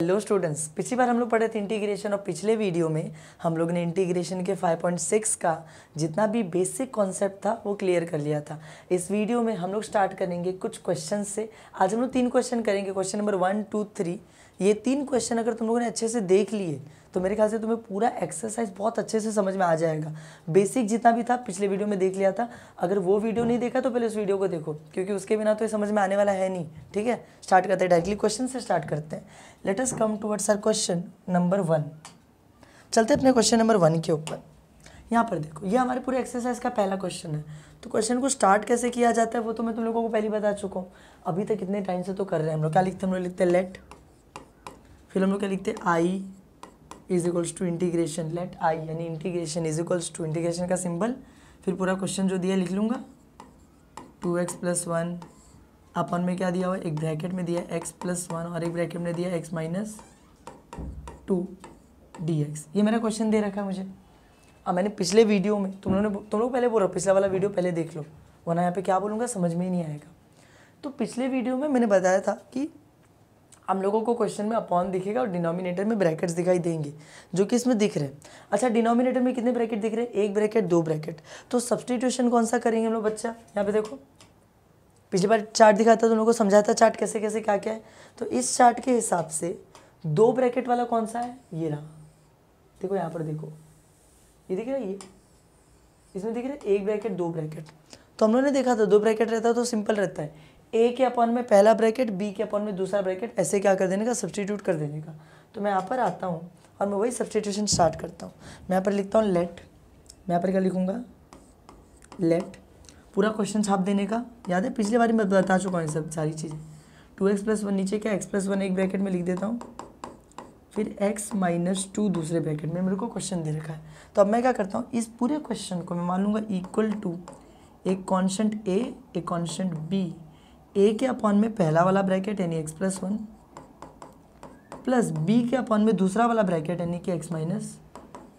hello students पिछली बार हम लोग पढ़े थे इंटीग्रेशन और पिछले वीडियो में हम लोग ने इंटीग्रेशन के 5.6 का जितना भी बेसिक कॉन्सेप्ट था वो क्लियर कर लिया था इस वीडियो में हम लोग स्टार्ट करेंगे कुछ क्वेश्चन से आज हम लोग तीन क्वेश्चन करेंगे question number one two three ये तीन क्वेश्चन अगर तुम लोगों ने अच्छे से देख लिए तो मेरे ख्याल से तुम्हें पूरा एक्सरसाइज बहुत अच्छे से समझ में आ जाएगा बेसिक जितना भी था पिछले वीडियो में देख लिया था अगर वो वीडियो नहीं देखा तो पहले उस वीडियो को देखो क्योंकि उसके बिना तो ये समझ में आने वाला है नहीं ठीक है स्टार्ट करते हैं डायरेक्टली क्वेश्चन से स्टार्ट करते हैं let us come towards our question number one चलते अपने क्वेश्चन नंबर वन के ऊपर यहाँ पर देखो ये हमारे पूरे एक्सरसाइज का पहला क्वेश्चन है तो क्वेश्चन को स्टार्ट कैसे किया जाता है वो तो मैं तुम लोगों को पहले बता चुका हूँ अभी तक कितने टाइम से तो कर रहे हैं हम लोग क्या लिखते हैं हम लोग लिखते हैं लेट फिर हम लोग क्या लिखते हैं I is equals to integration let I यानी integration is equals to integration का सिंबल फिर पूरा क्वेश्चन जो दिया लिख लूँगा टू एक्स प्लस वन अपन में क्या दिया हुआ एक ब्रैकेट में दिया एक्स प्लस वन और एक ब्रैकेट में दिया X minus two D x ये मेरा क्वेश्चन दे रखा है मुझे अब मैंने पिछले वीडियो में तुम लोगों ने तुम लोग पहले बोलो पिछला वाला वीडियो पहले देख लो वरना यहाँ पे क्या बोलूँगा समझ में ही नहीं आएगा तो पिछले वीडियो में मैंने बताया था कि हम लोगों को क्वेश्चन में अपॉन दिखेगा और डिनोमिनेटर में ब्रैकेट्स दिखाई देंगे जो कि इसमें दिख रहे हैं अच्छा डिनोमिनेटर में कितने ब्रैकेट दिख रहे हैं एक ब्रैकेट दो ब्रैकेट तो सब्सटीट्यूशन कौन सा करेंगे हम लोग बच्चा यहाँ पे देखो पिछली बार चार्ट दिखाता तो उन लोगों को समझाता चार्ट कैसे कैसे क्या क्या है तो इस चार्ट के हिसाब से दो ब्रैकेट वाला कौन सा है ये रहा देखो यहाँ पर देखो ये दिख रहा है ये इसमें दिख रहा है एक ब्रैकेट दो ब्रैकेट तो हम लोगों ने देखा था दो ब्रैकेट रहता है तो सिंपल रहता है ए के अपन में पहला ब्रैकेट बी के अपन में दूसरा ब्रैकेट ऐसे क्या कर देने का सब्सटीट्यूट कर देने का तो मैं यहाँ पर आता हूँ और मैं वही सब्सटीट्यूशन स्टार्ट करता हूँ मैं यहाँ पर लिखता हूँ लेट मैं यहाँ पर क्या लिखूँगा लेट पूरा क्वेश्चन छाप देने का याद है पिछले बार मैं बता चुका हूँ ये सब सारी चीज़ें टू एक्स प्लस वन नीचे क्या एक्स प्लस वन एक ब्रैकेट में लिख देता हूँ फिर x माइनस टू दूसरे ब्रैकेट में मेरे को क्वेश्चन दे रखा है तो अब मैं क्या करता हूँ इस पूरे क्वेश्चन को मैं मान लूँगा इक्वल टू एक कॉन्स्टेंट a एक कॉन्स्टेंट b ए के अपॉन में पहला वाला ब्रैकेट यानी X plus one plus B के अपॉन में दूसरा वाला ब्रैकेट यानी कि एक्स माइनस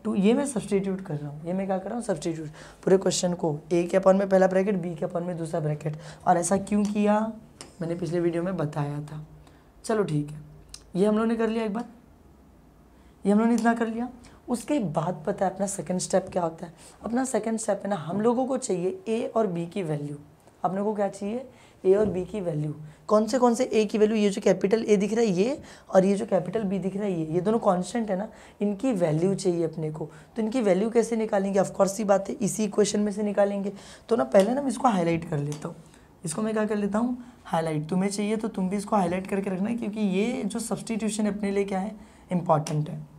टू ये मैं सब्सटीट्यूट कर रहा हूँ ये मैं क्या कर रहा हूँ सब्सटीट्यूट पूरे क्वेश्चन को ए के अपॉन में पहला ब्रैकेट बी के अपॉन में दूसरा ब्रैकेट और ऐसा क्यों किया मैंने पिछले वीडियो में बताया था चलो ठीक है ये हम लोग ने कर लिया एक बार ये हम लोग ने इतना कर लिया उसके बाद पता है अपना सेकेंड स्टेप क्या होता है अपना सेकेंड स्टेप है ना हम लोगों को चाहिए ए और बी की वैल्यू अपने को क्या चाहिए ए और बी की वैल्यू कौन से कौन से ए की वैल्यू ये जो कैपिटल ए दिख रहा है ये और ये जो कैपिटल बी दिख रहा है ये ये दोनों कांस्टेंट है ना इनकी वैल्यू चाहिए अपने को तो इनकी वैल्यू कैसे निकालेंगे ऑफकोर्स ही बात है इसी क्वेश्चन में से निकालेंगे तो ना पहले ना मैं इसको हाईलाइट कर लेता हूँ इसको मैं क्या कर लेता हूँ हाईलाइट तुम्हें चाहिए तो तुम भी इसको हाईलाइट करके रखना क्योंकि ये जो सब्सटीट्यूशन अपने लिए क्या है इंपॉर्टेंट है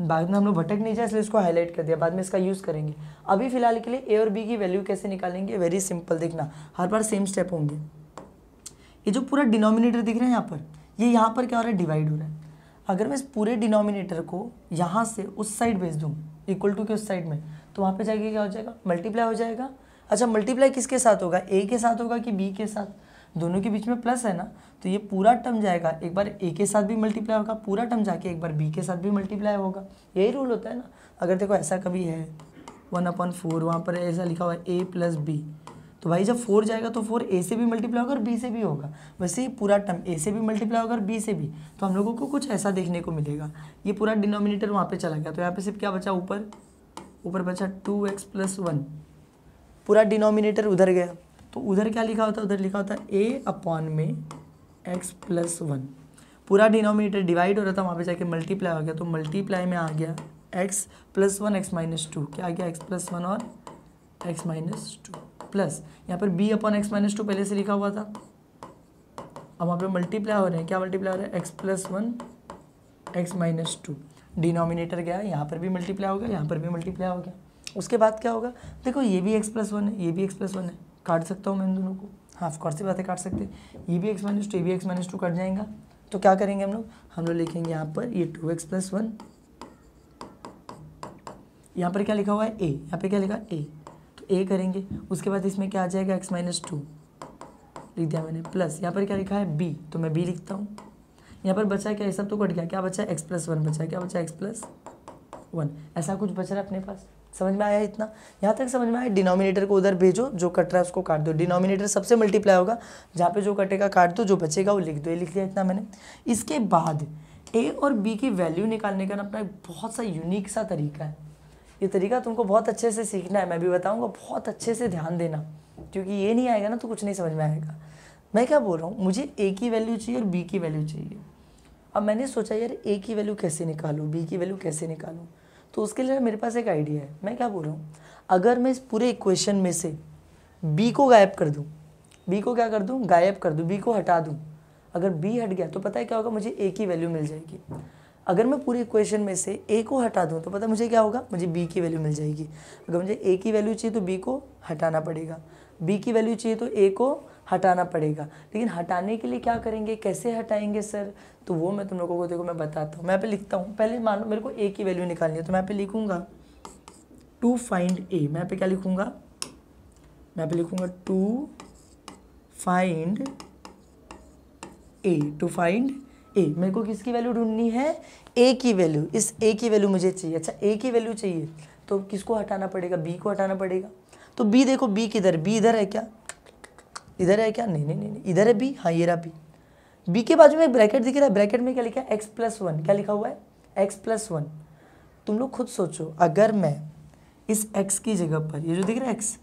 बाद में हम लोग भटक नहीं जाए इसलिए इसको हाईलाइट कर दिया बाद में इसका यूज़ करेंगे अभी फिलहाल के लिए ए और बी की वैल्यू कैसे निकालेंगे वेरी सिंपल देखना हर बार सेम स्टेप होंगे ये जो पूरा डिनोमिनेटर दिख रहा है यहाँ पर ये यहाँ पर क्या हो रहा है डिवाइड हो रहा है अगर मैं इस पूरे डिनोमिनेटर को यहाँ से उस साइड भेज दूँ इक्वल टू के उस साइड में तो वहाँ पर जाके क्या हो जाएगा मल्टीप्लाई हो जाएगा अच्छा मल्टीप्लाई किसके साथ होगा ए के साथ होगा कि बी के साथ दोनों के बीच में प्लस है ना तो ये पूरा टर्म जाएगा एक बार ए के साथ भी मल्टीप्लाई होगा पूरा टर्म जाके एक बार बी के साथ भी मल्टीप्लाई होगा यही रूल होता है ना अगर देखो ऐसा कभी है वन अपॉन फोर वहाँ पर ऐसा लिखा हुआ है ए प्लस बी तो भाई जब फोर जाएगा तो फोर ए से भी मल्टीप्लाई होगा और बी से भी होगा वैसे ही पूरा टर्म ए से भी मल्टीप्लाई होगा और बी से भी तो हम लोगों को कुछ ऐसा देखने को मिलेगा ये पूरा डिनोमिनेटर वहाँ पे चला गया तो यहाँ पे सिर्फ क्या बचा ऊपर ऊपर बचा टू एक्स प्लस वन पूरा डिनोमिनेटर उधर गया तो उधर क्या लिखा होता है उधर लिखा होता है ए अपॉन में एक्स प्लस वन पूरा डिनोमिनेटर डिवाइड हो रहा था वहाँ पे जाके मल्टीप्लाई हो गया तो मल्टीप्लाई में आ गया X plus one x minus two क्या आ गया एक्स प्लस वन और एक्स माइनस टू प्लस यहाँ पर B upon x minus two पहले से लिखा हुआ था अब वहाँ पे मल्टीप्लाई हो रहे हैं क्या मल्टीप्लाई हो रहा है x plus one x minus two denominator गया यहाँ पर भी मल्टीप्लाई हो गया यहाँ पर भी मल्टीप्लाई हो गया उसके बाद क्या होगा देखो ये भी एक्स प्लस वन है ये भी एक्स प्लस वन है काट सकता हूँ मैं इन दोनों को हाँ ऑफकोर्स से बातें काट सकते E B x minus two E B x minus two cut जाएगा तो क्या करेंगे हम लोग हम लोग लिखेंगे यहाँ पर ये टू एक्स प्लस वन यहाँ पर क्या लिखा हुआ है ए यहाँ पे क्या लिखा ए तो ए करेंगे उसके बाद इसमें क्या आ जाएगा एक्स माइनस टू लिख दिया मैंने प्लस यहाँ पर क्या लिखा है बी तो मैं बी लिखता हूँ यहाँ पर बचा क्या ये सब तो कट गया क्या बचा एक्स प्लस वन बचा क्या बचा एक्स प्लस वन ऐसा कुछ बच रहा है अपने पास समझ में आया इतना यहाँ तक समझ में आया डिनोमिनेटर को उधर भेजो जो कट रहा है उसको काट दो डिनोमिनेटर सबसे मल्टीप्लाई होगा जहाँ पे जो कटेगा काट दो जो बचेगा वो लिख दो ये लिख लिया इतना मैंने इसके बाद ए और बी की वैल्यू निकालने का ना अपना बहुत सा यूनिक सा तरीका है ये तरीका तुमको बहुत अच्छे से सीखना है मैं भी बताऊँगा बहुत अच्छे से ध्यान देना क्योंकि ये नहीं आएगा ना तो कुछ नहीं समझ में आएगा मैं क्या बोल रहा हूँ मुझे ए की वैल्यू चाहिए और बी की वैल्यू चाहिए अब मैंने सोचा यार ए की वैल्यू कैसे निकालूँ बी की वैल्यू कैसे निकालूँ तो उसके लिए मेरे पास एक आइडिया है मैं क्या बोल रहा हूँ अगर मैं इस पूरे इक्वेशन में से बी को गायब कर दूँ बी को क्या कर दूँ गायब कर दूँ बी को हटा दूँ अगर बी हट गया तो पता है क्या होगा मुझे ए की वैल्यू मिल जाएगी अगर मैं पूरे इक्वेशन में से ए को हटा दूँ तो पता मुझे क्या होगा मुझे बी की वैल्यू मिल जाएगी अगर मुझे ए की वैल्यू चाहिए तो बी को हटाना पड़ेगा बी की वैल्यू चाहिए तो ए को हटाना पड़ेगा लेकिन हटाने के लिए क्या करेंगे कैसे हटाएंगे सर तो वो मैं तुम लोगों को देखो मैं बताता हूँ मैं यहाँ पे लिखता हूँ पहले मान लो मेरे को ए की वैल्यू निकालनी है तो मैं यहाँ पे लिखूंगा टू फाइंड ए मैं यहाँ पे क्या लिखूंगा मैं यहाँ पे लिखूंगा to find A to find A मेरे को किसकी वैल्यू ढूंढनी है ए की वैल्यू इस ए की वैल्यू मुझे चाहिए अच्छा ए की वैल्यू चाहिए तो किसको हटाना पड़ेगा बी को हटाना पड़ेगा तो बी देखो बी किधर बी इधर है क्या इधर है क्या नहीं नहीं नहीं इधर है बी हाँ ये रहा बी बी के बाजू में एक ब्रैकेट दिख रहा है ब्रैकेट में क्या लिखा है एक्स प्लस वन क्या लिखा हुआ है एक्स प्लस वन तुम लोग खुद सोचो अगर मैं इस एक्स की जगह पर ये जो दिख रहा है एक्स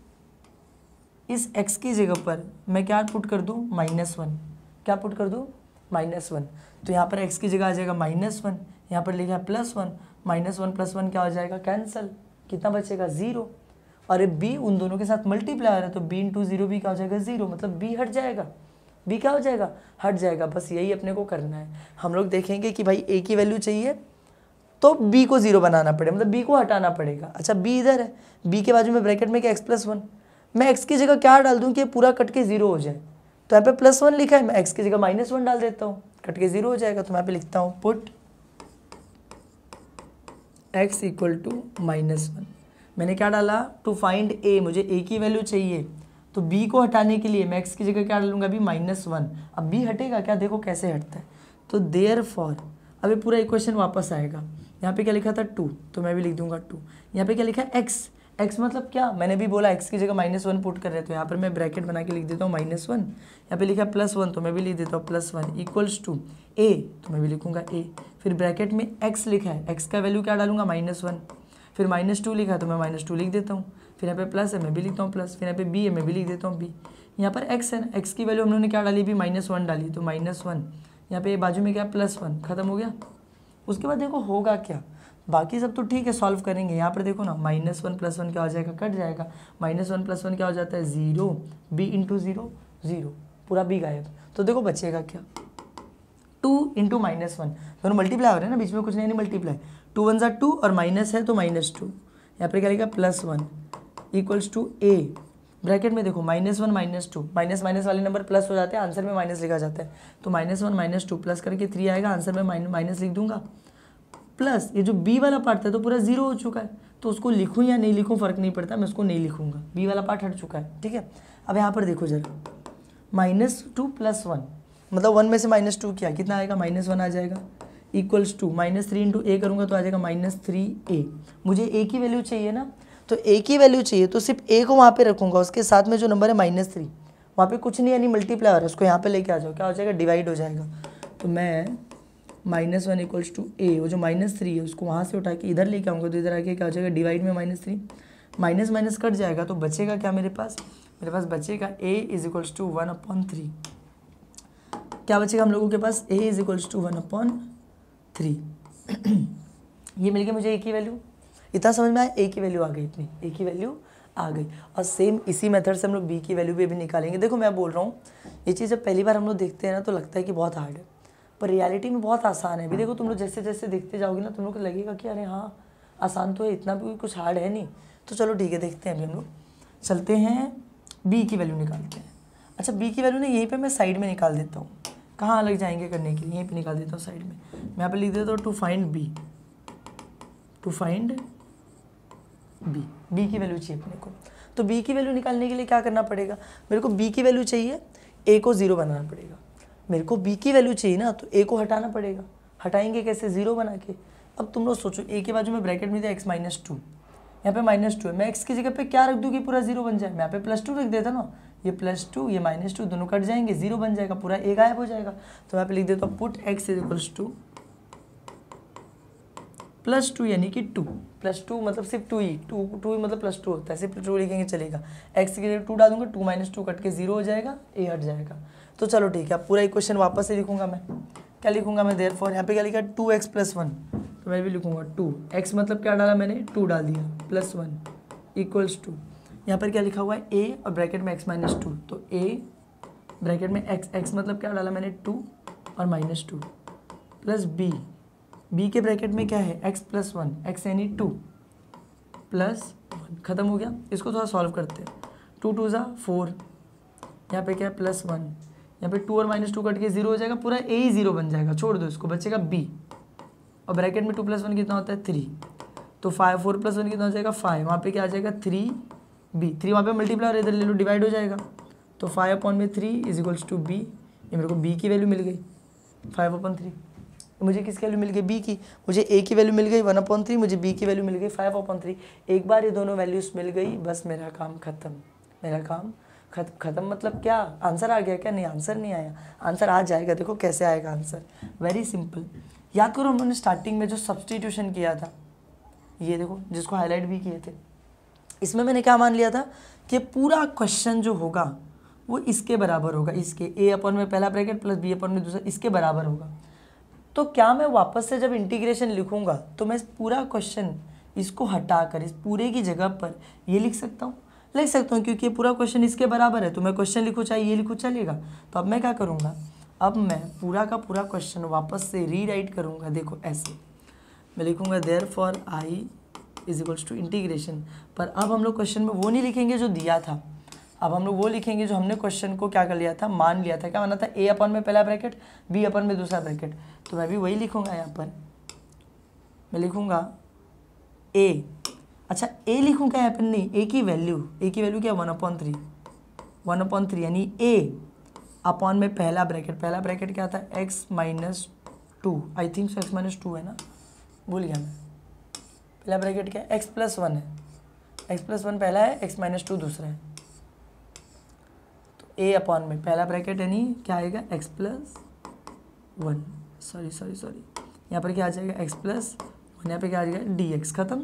इस एक्स की जगह पर मैं क्या पुट कर दूँ माइनस वन क्या पुट कर दूँ माइनस वन तो यहाँ पर एक्स की जगह आ जाएगा माइनस वन यहाँ पर लिखा है plus one minus one plus one क्या हो जाएगा कैंसल कितना बचेगा ज़ीरो और बी उन दोनों के साथ मल्टीप्लाई रहा है तो बी टू जीरो बी क्या हो जाएगा जीरो मतलब बी हट जाएगा बी क्या हो जाएगा हट जाएगा बस यही अपने को करना है हम लोग देखेंगे कि भाई ए की वैल्यू चाहिए तो बी को जीरो बनाना पड़ेगा मतलब बी को हटाना पड़ेगा अच्छा बी इधर है बी के बाजू में ब्रैकेट में क्या एक्स प्लस वन मैं एक्स की जगह क्या डाल दूँ कि पूरा कट के जीरो हो जाए तो यहाँ पे प्लस वन लिखा है मैं एक्स की जगह माइनस वन डाल देता हूँ कट के जीरो हो जाएगा तो मैं यहाँ पे लिखता हूँ put X equal to minus one मैंने क्या डाला टू फाइंड ए मुझे ए की वैल्यू चाहिए तो बी को हटाने के लिए मैं एक्स की जगह क्या डालूंगा अभी माइनस वन अब बी हटेगा क्या देखो कैसे हटता है तो देयर फॉर अब ये पूरा इक्वेशन वापस आएगा यहाँ पे क्या लिखा था टू तो मैं भी लिख दूंगा टू यहाँ पे क्या लिखा है एक्स एक्स मतलब क्या मैंने भी बोला एक्स की जगह माइनस वन पुट कर रहे तो यहाँ पर मैं ब्रैकेट बना के लिख देता हूँ माइनस वन यहाँ पे लिखा है प्लस वन तो मैं भी लिख देता हूँ plus one equals to A तो मैं भी लिखूंगा ए फिर ब्रैकेट में एक्स लिखा है एक्स का वैल्यू क्या डालूंगा माइनस वन फिर माइनस टू लिखा तो मैं माइनस टू लिख देता हूँ फिर यहाँ पे प्लस है मैं भी लिखता हूँ प्लस फिर यहाँ पे बी है मैं भी लिख देता हूँ बी यहाँ पर एक्स है एक्स की वैल्यू हम लोगों ने क्या डाली भी माइनस वन डाली तो माइनस वन यहाँ पे बाजू में क्या प्लस वन खत्म हो गया उसके बाद देखो होगा क्या बाकी सब तो ठीक है सॉल्व करेंगे यहाँ पर देखो ना माइनस वन प्लस वन क्या हो जाएगा कट जाएगा माइनस वन प्लस वन क्या हो जाता है zero B into zero zero पूरा बी गायब तो देखो बचेगा क्या टू इंटू माइनस वन दोनों मल्टीप्लाई हो रहे हैं ना बीच में कुछ नहीं मल्टीप्लाई टू वन ज़ा टू और माइनस है तो माइनस टू यहाँ पर क्या लिखा plus one equals to A bracket में देखो minus one minus two minus minus वाले नंबर प्लस हो जाते हैं आंसर में माइनस लिखा जाता है तो minus one minus two plus करके थ्री आएगा आंसर में माइनस लिख दूंगा प्लस ये जो बी वाला पार्ट था तो पूरा जीरो हो चुका है तो उसको लिखूँ या नहीं लिखूँ फर्क नहीं पड़ता मैं उसको नहीं लिखूंगा बी वाला पार्ट हट चुका है ठीक है अब यहाँ पर देखो जरा माइनस टू प्लस वन मतलब वन में से माइनस टू किया कितना आएगा माइनस वन आ जाएगा equals to minus three into A करूँगा तो आ जाएगा माइनस थ्री ए मुझे ए की वैल्यू चाहिए ना तो ए की वैल्यू चाहिए तो सिर्फ ए को वहाँ पे रखूँगा उसके साथ में जो नंबर है माइनस थ्री वहाँ पे कुछ नहीं यानी मल्टीप्लाई हो रहा है उसको यहाँ पे लेके आ जाओ क्या हो जाएगा डिवाइड हो जाएगा तो मैं minus one equals to A वो जो माइनस थ्री है उसको वहाँ से उठा के इधर लेके आऊँगा तो इधर आके क्या हो जाएगा डिवाइड में minus three minus minus cut जाएगा तो बचेगा क्या मेरे पास मेरे पास बचेगा A is equals to one upon three क्या बचेगा हम लोगों के पास A is equals to one upon three ये मिल गई मुझे ए की वैल्यू इतना समझ में आया ए की वैल्यू आ गई इतनी ए की वैल्यू आ गई और सेम इसी मेथड से हम लोग बी की वैल्यू भी अभी निकालेंगे देखो मैं बोल रहा हूँ ये चीज़ जब पहली बार हम लोग देखते हैं ना तो लगता है कि बहुत हार्ड है पर रियलिटी में बहुत आसान है अभी देखो तुम लोग जैसे जैसे देखते जाओगे ना तुम लोग को लगेगा कि अरे हाँ आसान तो है इतना भी कुछ हार्ड है नहीं तो चलो ठीक है देखते हैं अभी हम लोग चलते हैं बी की वैल्यू निकालते हैं अच्छा बी की वैल्यू ना यहीं पर मैं साइड में निकाल देता हूँ कहाँ अलग जाएंगे करने के लिए यहीं पे निकाल देता हूँ साइड में मैं यहाँ पे लिख देता हूँ to find B to find B B की वैल्यू चाहिए अपने को तो बी की वैल्यू निकालने के लिए क्या करना पड़ेगा मेरे को बी की वैल्यू चाहिए ए को ज़ीरो बनाना पड़ेगा मेरे को बी की वैल्यू चाहिए ना तो ए को हटाना पड़ेगा हटाएंगे कैसे ज़ीरो बना के अब तुम लोग सोचो ए के बाजू में ब्रैकेट में दिया एक्स माइनस टू यहाँ पे माइनस टू है मैं एक्स की जगह पे क्या रख दूँ कि पूरा जीरो बन जाए मैं यहाँ पे प्लस टू रख देता ना ये प्लस टू ये माइनस टू दोनों कट जाएंगे जीरो बन जाएगा पूरा ए गायब हो जाएगा तो यहाँ पे लिख देता हूँ put x is equals to plus two यानी कि टू प्लस टू मतलब सिर्फ टू ही टू टू ही मतलब प्लस टू होता है सिर्फ टू लिखेंगे चलेगा एक्स के लिए टू डालूंगा टू माइनस टू कट के जीरो हो जाएगा ए हट जाएगा तो चलो ठीक है अब पूरा इक्वेशन वापस से लिखूंगा मैं क्या लिखूंगा मैं देर फॉर यहाँ पे क्या लिखा टू एक्स प्लस वन तो मैं भी लिखूंगा टू एक्स मतलब क्या डाला मैंने टू डाल दिया प्लस वन इक्वल्स टू यहाँ पर क्या लिखा हुआ है ए और ब्रैकेट में एक्स माइनस टू तो ए ब्रैकेट में एक्स एक्स मतलब क्या डाला मैंने टू और minus two plus B b के ब्रैकेट में क्या है एक्स प्लस वन एक्स यानी टू प्लस वन ख़त्म हो गया इसको थोड़ा सॉल्व करते हैं टू टू ज़ा फोर यहाँ पे क्या है प्लस वन यहाँ पर टू और माइनस टू कट के जीरो हो जाएगा पूरा ए ही जीरो बन जाएगा छोड़ दो इसको बचेगा बी और ब्रैकेट में टू प्लस वन कितना होता है थ्री तो फाइव फोर प्लस वन कितना हो जाएगा फाइव वहाँ पे क्या आ जाएगा थ्री बी थ्री वहाँ पे मल्टीप्लाई इधर ले लो डिवाइड हो जाएगा तो फाइव अपॉन में three is equals to B ये मेरे को बी की वैल्यू मिल गई फाइव अपॉन थ्री मुझे किसकी वैल्यू मिल गई बी की मुझे ए की वैल्यू मिल गई वन अपॉन थ्री मुझे बी की वैल्यू मिल गई फाइव अपॉन थ्री एक बार ये दोनों वैल्यूज़ मिल गई बस मेरा काम ख़त्म मेरा काम खत्म खत्म मतलब क्या आंसर आ गया क्या नहीं आंसर नहीं आया आंसर आ जाएगा देखो कैसे आएगा आंसर वेरी सिंपल याद करो हमने स्टार्टिंग में जो सब्सटीट्यूशन किया था ये देखो जिसको हाईलाइट भी किए थे इसमें मैंने क्या मान लिया था कि पूरा क्वेश्चन जो होगा वो इसके बराबर होगा इसके ए अपन में पहला ब्रैकेट प्लस बी अपन में दूसरा इसके बराबर होगा तो क्या मैं वापस से जब इंटीग्रेशन लिखूंगा तो मैं पूरा क्वेश्चन इसको हटाकर इस पूरे की जगह पर ये लिख सकता हूँ लिख सकता हूँ क्योंकि ये पूरा क्वेश्चन इसके बराबर है तो मैं क्वेश्चन लिखूँ चाहे ये लिखूँ चलेगा तो अब मैं क्या करूँगा अब मैं पूरा का पूरा क्वेश्चन वापस से रीराइट करूँगा देखो ऐसे मैं लिखूँगा therefore I is equals to integration पर अब हम लोग क्वेश्चन में वो नहीं लिखेंगे जो दिया था अब हम लोग वो लिखेंगे जो हमने क्वेश्चन को क्या कर लिया था मान लिया था क्या माना था ए अपन में पहला ब्रैकेट बी अपन में दूसरा ब्रैकेट तो मैं भी वही लिखूंगा यहाँ पर मैं लिखूंगा ए अच्छा ए लिखूंगा यहाँ पर नहीं ए की वैल्यू ए की वैल्यू क्या one upon three one upon three यानी ए अपॉन में पहला ब्रैकेट पहला ब्रैकेट क्या था x minus two I think so x minus two है ना भूल गया मैं पहला ब्रैकेट क्या है एक्स प्लस वन है एक्स प्लस वन पहला है एक्स माइनस टू दूसरा है तो ए अपॉन में पहला ब्रैकेट यानी क्या आएगा x plus one sorry sorry sorry यहाँ पर क्या आ जाएगा एक्स प्लस वन यहाँ पर क्या आ जाएगा डी एक्स खत्म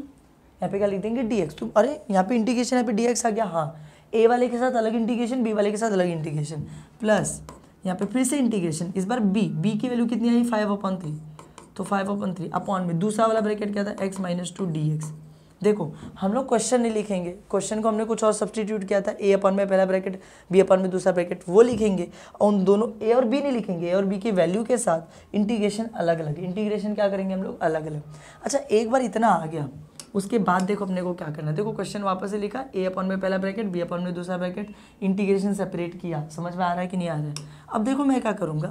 यहाँ पे क्या लिख देंगे डी एक्स तुम अरे यहाँ पे इंटीग्रेशन यहाँ पे डी एक्स आ गया हाँ ए वाले के साथ अलग इंटीग्रेशन बी वाले के साथ अलग इंटीग्रेशन प्लस यहाँ पे फिर से इंटीग्रेशन इस बार बी बी की वैल्यू कितनी आई फाइव अपॉन थ्री तो फाइव अपन थ्री अपॉन में दूसरा वाला ब्रैकेट क्या था x minus two D x देखो हम लोग क्वेश्चन नहीं लिखेंगे क्वेश्चन को हमने कुछ और सब्सटीट्यूट किया था ए अपन में पहला ब्रैकेट बी अपन में दूसरा ब्रैकेट वो लिखेंगे और उन दोनों ए और बी नहीं लिखेंगे ए और बी की वैल्यू के साथ इंटीग्रेशन अलग अलग इंटीग्रेशन क्या करेंगे हम लोग अलग अलग अच्छा एक बार इतना आ गया उसके बाद देखो अपने को क्या करना है देखो क्वेश्चन वापस से लिखा ए अपन में पहला ब्रैकेट बी अपन में दूसरा ब्रैकेट इंटीग्रेशन सेपरेट किया समझ में आ रहा है कि नहीं आ रहा है अब देखो मैं क्या करूँगा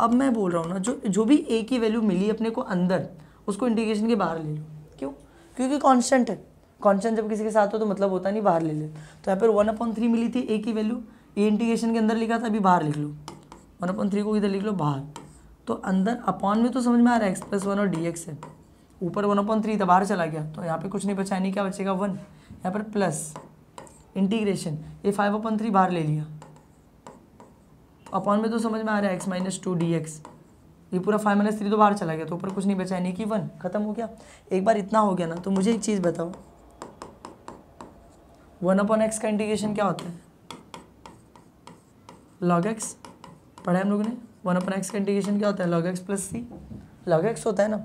अब मैं बोल रहा हूँ ना जो जो भी ए की वैल्यू मिली अपने को अंदर उसको इंडिकेशन के बाहर ले लो क्यों क्योंकि कॉन्स्टेंट है कॉन्स्टेंट जब किसी के साथ हो तो मतलब होता नहीं बाहर ले ले तो यहाँ पर वन अपॉइंट थ्री मिली थी ए की वैल्यू ए इंटीग्रेशन के अंदर लिखा था अभी बाहर लिख लो वन अपॉइंट थ्री को इधर लिख लो बाहर तो अंदर अपॉन में तो समझ में आ रहा है एक्स प्लस वन और डी एक्स है ऊपर वन अपॉइंट थ्री था बाहर चला गया तो यहाँ पे कुछ नहीं बचा नहीं क्या बचेगा वन यहाँ पर प्लस इंटीग्रेशन ये फाइव अपॉइंट थ्री बाहर ले लिया अपॉन में तो समझ में आ रहा है x minus two D x ये पूरा फाइव माइनस थ्री तो बाहर चला गया तो ऊपर कुछ नहीं बचा है नहीं कि वन खत्म हो गया एक बार इतना हो गया ना तो मुझे एक चीज़ बताओ वन अपॉन एक्स का इंटीग्रेशन क्या होता है लॉग एक्स पढ़ा हम लोगों ने वन अपॉन एक्स का इंटीग्रेशन क्या होता है log x plus c log x होता है ना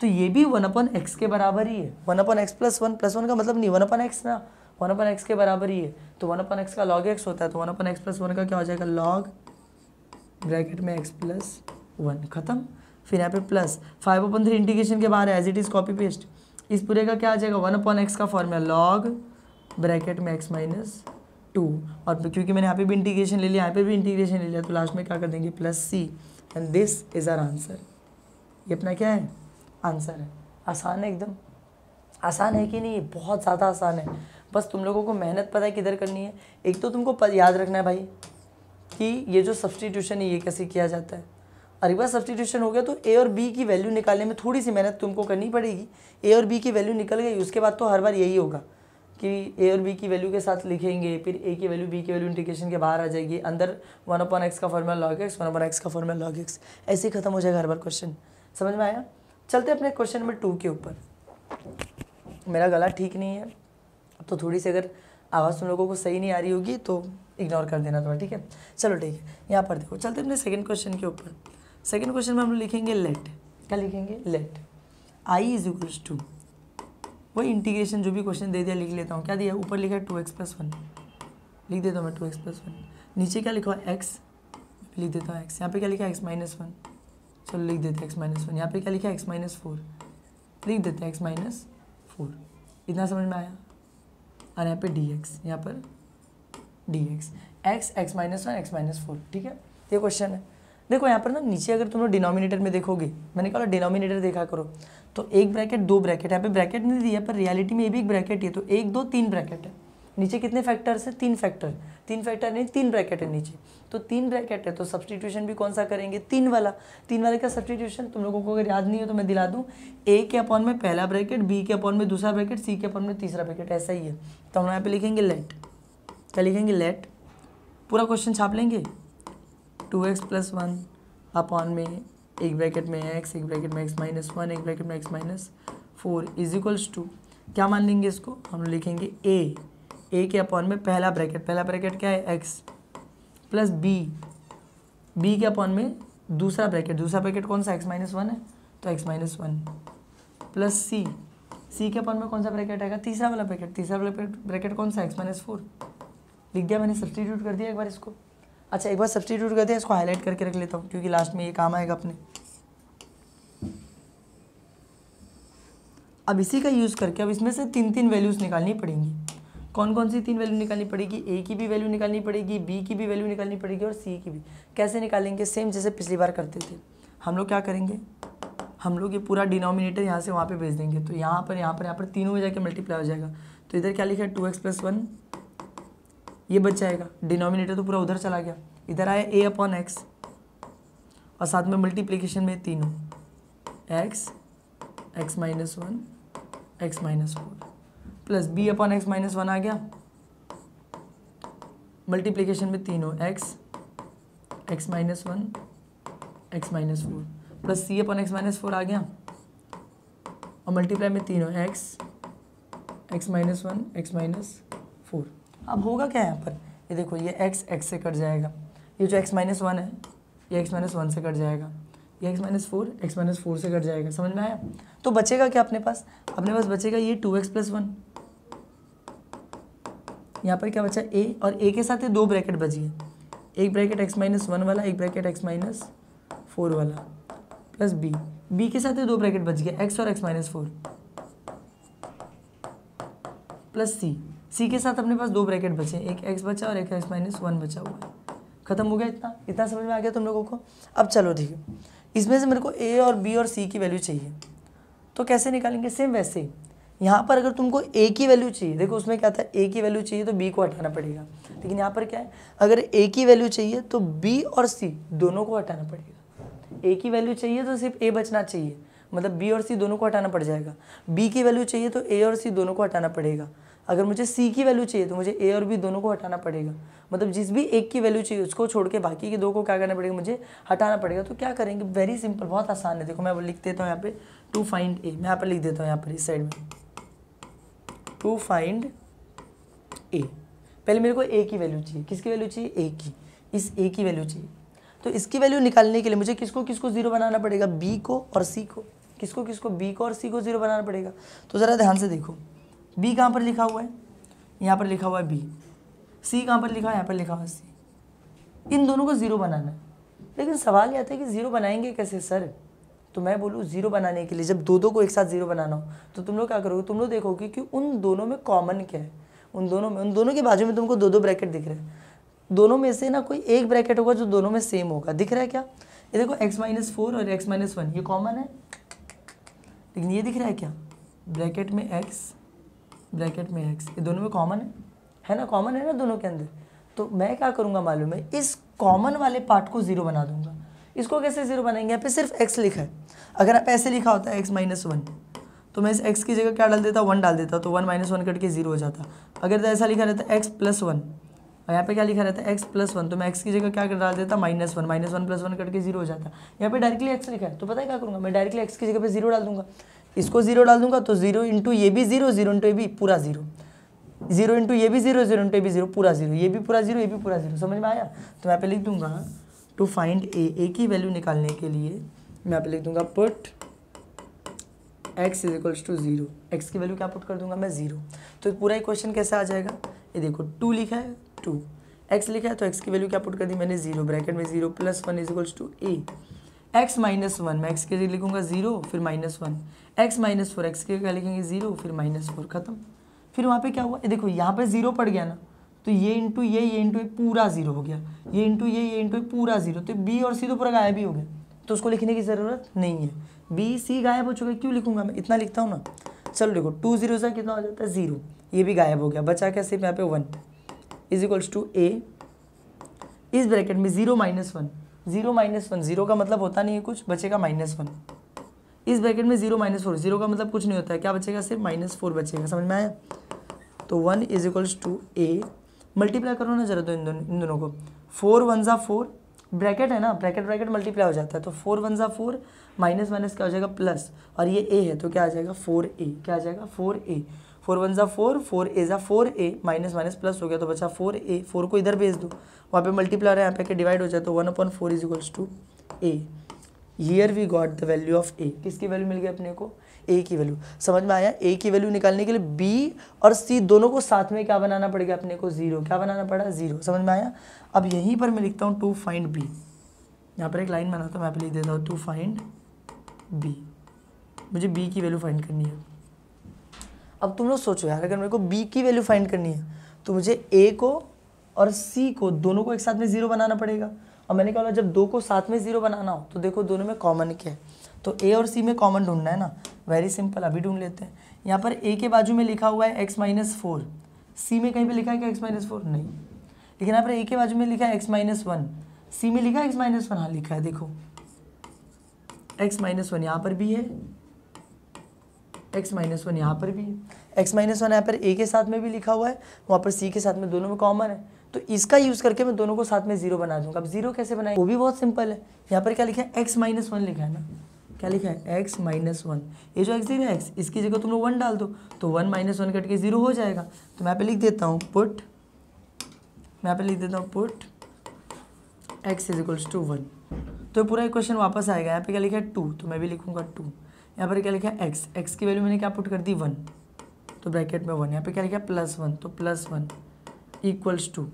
तो ये भी वन अपॉन एक्स के बराबर ही है one upon x plus one plus one का मतलब नहीं वन अपॉन एक्स ना वन अपॉन एक्स के बराबर ही है तो वन अपॉन एक्स का लॉग एक्स होता है तो one upon x plus one का क्या हो जाएगा लॉग ब्रैकेट में एक्स प्लस वन खत्म फिर यहाँ पे plus five upon three integration के बाहर as it is copy paste इस पूरे का क्या आ जाएगा वन अपॉन एक्स का फॉर्मूला लॉग ब्रैकेट में एक्स माइनस टू और क्योंकि मैंने यहाँ पे भी इंटीग्रेशन ले लिया यहाँ पे भी इंटीग्रेशन ले लिया तो लास्ट में क्या कर देंगे plus c and this is our answer ये अपना क्या है आंसर है आसान है एकदम आसान है कि नहीं बहुत ज़्यादा आसान है बस तुम लोगों को मेहनत पता है किधर करनी है एक तो तुमको याद रखना है भाई कि ये जो सब्सटीट्यूशन है ये कैसे किया जाता है और एक बार सब्सटीट्यूशन हो गया तो ए और बी की वैल्यू निकालने में थोड़ी सी मेहनत तुमको करनी पड़ेगी ए और बी की वैल्यू निकल गई उसके बाद तो हर बार यही होगा कि ए और बी की वैल्यू के साथ लिखेंगे फिर ए की वैल्यू बी की वैल्यू इंटीग्रेशन के बाहर आ जाएगी अंदर वन अपॉन एक्स का formula log x one upon x का फॉर्मूला लॉग एक्स ऐसे ही खत्म हो जाएगा हर बार क्वेश्चन समझ में आया चलते अपने क्वेश्चन नंबर टू के ऊपर मेरा गला ठीक नहीं है तो थोड़ी सी अगर आवाज़ तुम लोगों को सही नहीं आ रही होगी तो इग्नोर कर देना थोड़ा ठीक है चलो ठीक है यहाँ पर देखो चलते अपने सेकेंड क्वेश्चन के ऊपर सेकेंड क्वेश्चन में हम लिखेंगे लेट क्या लिखेंगे let I is equals to वही इंटीग्रेशन जो भी क्वेश्चन दे दिया लिख लेता हूँ क्या दिया ऊपर लिखा है टू एक्स प्लस वन लिख देता हूँ मैं टू एक्स प्लस वन नीचे क्या लिखा है एक्स लिख देता हूँ एक्स यहाँ पे क्या लिखा है एक्स माइनस वन चलो लिख देते हैं एक्स माइनस वन यहाँ पे क्या लिखा है एक्स माइनस फोर लिख देते हैं एक्स माइनस फोर इतना समझ में आया और यहाँ पे डी एक्स यहाँ पर d x x x minus one x minus four ठीक है ये क्वेश्चन है देखो यहाँ पर ना नीचे अगर तुम लोग डिनोमिनेटर में देखोगे मैंने कहा डिनोमिनेटर देखा करो तो एक ब्रैकेट दो ब्रैकेट यहाँ पे ब्रैकेट नहीं दिया पर रियलिटी में ये भी एक ब्रैकेट है तो एक दो तीन ब्रैकेट है नीचे कितने फैक्टर्स है तीन फैक्टर तीन फैक्टर नहीं तीन ब्रैकेट है नीचे तो तीन ब्रैकेट है तो सब्सटीट्यूशन भी कौन सा करेंगे तीन वाला तीन वाले का सब्सटीट्यूशन तुम लोगों को अगर याद नहीं हो तो मैं दिला दूँ ए के अपॉन में पहला ब्रैकेट बी के अपॉन में दूसरा ब्रैकेट सी के अपॉन में तीसरा ब्रैकेट ऐसा ही है तो हम यहाँ पे लिखेंगे लेट क्या लिखेंगे लेट पूरा क्वेश्चन छाप लेंगे two x plus one upon में एक ब्रैकेट में एक्स एक ब्रैकेट में एक्स माइनस वन एक ब्रैकेट में x minus four is equals to क्या मान लेंगे इसको हम लिखेंगे ए ए के अपॉन में पहला ब्रैकेट पहला ब्रैकेट क्या है एक्स प्लस बी बी के अपॉन में दूसरा ब्रैकेट दूसरा ब्रैकेट कौन सा एक्स माइनस वन है तो x minus one plus c c के अपॉन में कौन सा ब्रैकेट आएगा तीसरा वाला ब्रैकेट तीसरा वाला ब्रैकेट कौन सा एक्स माइनस फोर लिख दिया मैंने सब्सटीट्यूट कर दिया एक बार इसको अच्छा एक बार सब्सटीट्यूट कर दिया इसको हाईलाइट करके रख लेता हूँ क्योंकि लास्ट में ये काम आएगा अपने अब इसी का यूज़ करके अब इसमें से तीन तीन वैल्यूज़ निकालनी पड़ेंगी कौन कौन सी तीन वैल्यू निकालनी पड़ेगी ए की भी वैल्यू निकालनी पड़ेगी बी की भी वैल्यू निकालनी पड़ेगी और सी की भी कैसे निकालेंगे सेम जैसे पिछली बार करते थे हम लोग क्या करेंगे हम लोग ये पूरा डिनोमिनेटर यहाँ से वहाँ पे भेज देंगे तो यहाँ पर यहाँ पर यहाँ पर तीनों में जाके मल्टीप्लाई हो जाएगा तो इधर क्या लिखा है टू एक्स प्लस वन ये बच जाएगा डिनोमिनेटर तो पूरा उधर चला गया इधर आया ए अपॉन एक्स और साथ में मल्टीप्लीकेशन में तीनों x x minus one x minus four plus b upon x minus one आ गया मल्टीप्लीकेशन में तीनों x x minus one x minus four plus c upon x minus four आ गया और मल्टीप्लाई में तीनों x x minus one x minus four अब होगा क्या यहाँ पर ये देखो ये एक्स एक्स से कट जाएगा ये जो एक्स माइनस वन है ये एक्स माइनस वन से कट जाएगा ये x minus four x minus four से कट जाएगा समझ में आया तो बचेगा क्या अपने पास अपने पास बचेगा ये टू एक्स प्लस वन यहाँ पर क्या बचा ए और ए के साथ ये दो ब्रैकेट बची है एक ब्रैकेट एक्स माइनस वन वाला एक ब्रैकेट एक्स माइनस फोर वाला प्लस बी बी के साथ ये दो ब्रैकेट बच गया एक्स और x minus four plus c c के साथ अपने पास दो ब्रैकेट बचे एक एक्स बचा और एक एक्स माइनस वन बचा हुआ है खत्म हो गया इतना इतना समझ में आ गया तुम लोगों को अब चलो ठीक है इसमें से मेरे को ए और बी और सी की वैल्यू चाहिए तो कैसे निकालेंगे सेम वैसे यहाँ पर अगर तुमको ए की वैल्यू चाहिए देखो उसमें क्या था ए की वैल्यू चाहिए तो बी को हटाना पड़ेगा लेकिन यहाँ पर क्या है अगर ए की वैल्यू चाहिए तो बी और सी दोनों को हटाना पड़ेगा ए की वैल्यू चाहिए तो सिर्फ ए बचना चाहिए मतलब बी और सी दोनों को हटाना पड़ जाएगा बी की वैल्यू चाहिए तो ए और सी दोनों को हटाना पड़ेगा अगर मुझे सी की वैल्यू चाहिए तो मुझे ए और बी दोनों को हटाना पड़ेगा मतलब जिस भी एक की वैल्यू चाहिए उसको छोड़ के बाकी के दो को क्या करना पड़ेगा मुझे हटाना पड़ेगा तो क्या करेंगे वेरी सिंपल बहुत आसान है देखो मैं लिख देता हूँ यहाँ पे टू फाइंड ए मैं यहाँ पर लिख देता हूँ यहाँ पर इस साइड में टू फाइंड ए पहले मेरे को ए की वैल्यू चाहिए किसकी वैल्यू चाहिए ए की इस ए की वैल्यू चाहिए तो इसकी वैल्यू निकालने के लिए मुझे किसको किसको ज़ीरो बनाना पड़ेगा बी को और सी को किसको किसको बी को और सी को ज़ीरो बनाना पड़ेगा तो ज़रा ध्यान से देखो बी कहाँ पर लिखा हुआ है यहाँ पर लिखा हुआ है बी सी कहाँ पर लिखा है यहाँ पर लिखा हुआ है सी इन दोनों को ज़ीरो बनाना है लेकिन सवाल यह आता है कि ज़ीरो बनाएंगे कैसे सर तो मैं बोलूँ ज़ीरो बनाने के लिए जब दो दो को एक साथ ज़ीरो बनाना हो तो तुम लोग क्या करोगे तुम लोग देखोगे कि उन दोनों में कॉमन क्या है उन दोनों में उन दोनों के बाजू में तुमको दो दो ब्रैकेट दिख रहे हैं दोनों में से ना कोई एक ब्रैकेट होगा जो दोनों में सेम होगा दिख रहा है क्या ये देखो एक्स माइनस फोर और एक्स माइनस वन ये कॉमन है लेकिन ये दिख रहा है क्या ब्रैकेट में एक्स ब्रैकेट में एक्स ये दोनों में कॉमन है है ना कॉमन है ना दोनों के अंदर तो मैं क्या करूँगा मालूम है इस कॉमन वाले पार्ट को ज़ीरो बना दूंगा इसको कैसे जीरो बनाएंगे यहाँ पे सिर्फ एक्स लिखा है अगर आप ऐसे लिखा होता है एक्स माइनस वन तो मैं इस एक्स की जगह क्या डाल देता वन डाल देता तो वन माइनस वन कट के जीरो हो जाता अगर तो ऐसा लिखा रहता एक्स प्लस वन और यहाँ पे क्या लिखा रहता है एक्स प्लस वन तो मैं एक्स की जगह क्या कर डाल देता minus one minus one plus one करके जीरो हो जाता यहाँ पे डायरेक्टली एक्स लिखा है तो पता है क्या करूँगा मैं डायरेक्टली एक्स की जगह पर जीरो डाल दूंगा इसको जीरो डाल दूंगा तो जीरो इंटू ये भी जीरो जीरो इंटू ये भी पूरा जीरो जीरो इंटू ये भी जीरो जीरो इंटू ये भी जीरो पूरा जीरो ये भी पूरा जीरो ये भी पूरा जीरो समझ में आया तो मैं पे लिख दूंगा टू फाइंड ए ए की वैल्यू निकालने के लिए मैं आप लिख दूंगा put x is equals to zero x की वैल्यू क्या पुट कर दूंगा मैं ज़ीरो तो पूरा ही क्वेश्चन कैसे आ जाएगा ये देखो टू लिखा है टू एक्स लिखा है तो एक्स की वैल्यू क्या पुट कर दी मैंने जीरो ब्रैकेट में zero plus one is equals to a x minus one मैं एक्स के लिए लिखूंगा जीरो फिर minus one x minus four x के क्या लिखेंगे जीरो फिर माइनस फोर खत्म फिर वहाँ पे क्या हुआ ये देखो यहाँ पे जीरो पड़ गया ना तो ये इंटू ये ये इंटू पूरा जीरो हो गया ये इंटू ये ये इंटू पूरा जीरो तो बी और सी तो पूरा गायब ही हो गया तो उसको लिखने की ज़रूरत नहीं है बी सी गायब हो चुका है क्यों लिखूंगा मैं इतना लिखता हूँ ना चलो देखो टू जीरो से कितना हो जाता है ज़ीरो ये भी गायब हो गया बचा क्या सिर्फ यहाँ पे one is equals to a इस ब्रैकेट में zero minus one zero minus one zero का मतलब होता नहीं है कुछ बचेगा माइनस वन इस ब्रैकेट में ज़ीरो माइनस फोर जीरो का मतलब कुछ नहीं होता है क्या बचेगा सिर्फ माइनस फोर बचेगा समझ में आया तो one is equals to a multiply करो ना जरा दो तो इन दोनों इन दोनों को फोर वन ज़ा फोर ब्रैकेट है ना ब्रैकेट ब्रैकेट मल्टीप्लाई हो जाता है तो फोर वन ज़ा फोर माइनस माइनस क्या हो जाएगा प्लस और ये ए है तो क्या आ जाएगा फोर ए क्या आ जाएगा फोर ए फोर वन ज़ा फोर फोर ए ज़ा four a minus minus plus हो गया तो बचा फोर ए फोर को इधर भेज दो वहाँ पे मल्टीप्लाई रहा है यहाँ पे डिवाइड हो जाए तो one upon four is equals to a here we got the value of a किसकी वैल्यू मिल गई अपने को ए की वैल्यू समझ में आया ए की वैल्यू निकालने के लिए बी और सी दोनों को साथ में क्या बनाना पड़ेगा अपने को जीरो क्या बनाना पड़ा जीरो समझ में आया अब यहीं पर मैं लिखता हूँ टू फाइंड बी यहाँ पर एक लाइन बनाता हूँ मैं पे लिख देता हूँ टू फाइंड बी मुझे बी की वैल्यू फाइंड करनी है अब तुम लोग सोचो यार अगर मेरे को बी की वैल्यू फाइंड करनी है तो मुझे ए को और सी को दोनों को एक साथ में ज़ीरो बनाना पड़ेगा और मैंने कहा जब दो को साथ में ज़ीरो बनाना हो तो देखो दोनों में कॉमन क्या है तो ए और सी में कॉमन ढूंढना है ना वेरी सिंपल अभी ढूंढ लेते हैं यहाँ पर ए के बाजू में लिखा हुआ है एक्स माइनस फोर सी में कहीं पे लिखा है कि एक्स माइनस फोर नहीं लेकिन यहाँ पर ए के बाजू में लिखा है एक्स माइनस वन सी में लिखा है एक्स माइनस वन हाँ लिखा है देखो एक्स माइनस वन यहाँ पर भी है एक्स माइनस वन यहाँ पर भी है एक्स माइनस वन यहाँ पर ए के साथ में भी लिखा हुआ है वहाँ पर सी के साथ में दोनों में कॉमन है तो इसका यूज़ करके मैं दोनों को साथ में जीरो बना दूंगा अब जीरो कैसे बनाए वो भी बहुत सिंपल है यहाँ पर क्या लिखा है एक्स माइनस वन लिखा है ना क्या लिखा है एक्स माइनस वन ये जो एक्स लिखा है एक्स इसकी जगह तुम लोग वन डाल दो तो वन माइनस वन कट के ज़ीरो हो जाएगा तो मैं यहाँ पे लिख देता हूँ पुट मैं यहाँ पे लिख देता हूँ put x is equals to one तो पूरा क्वेश्चन वापस आएगा यहाँ पे क्या लिखा है टू तो मैं भी लिखूंगा टू यहाँ पर क्या लिखा है एक्स एक्स की वैल्यू मैंने क्या पुट कर दी वन तो ब्रैकेट में वन यहाँ पे क्या लिखा है प्लस वन तो प्लस वन इक्वल्स टू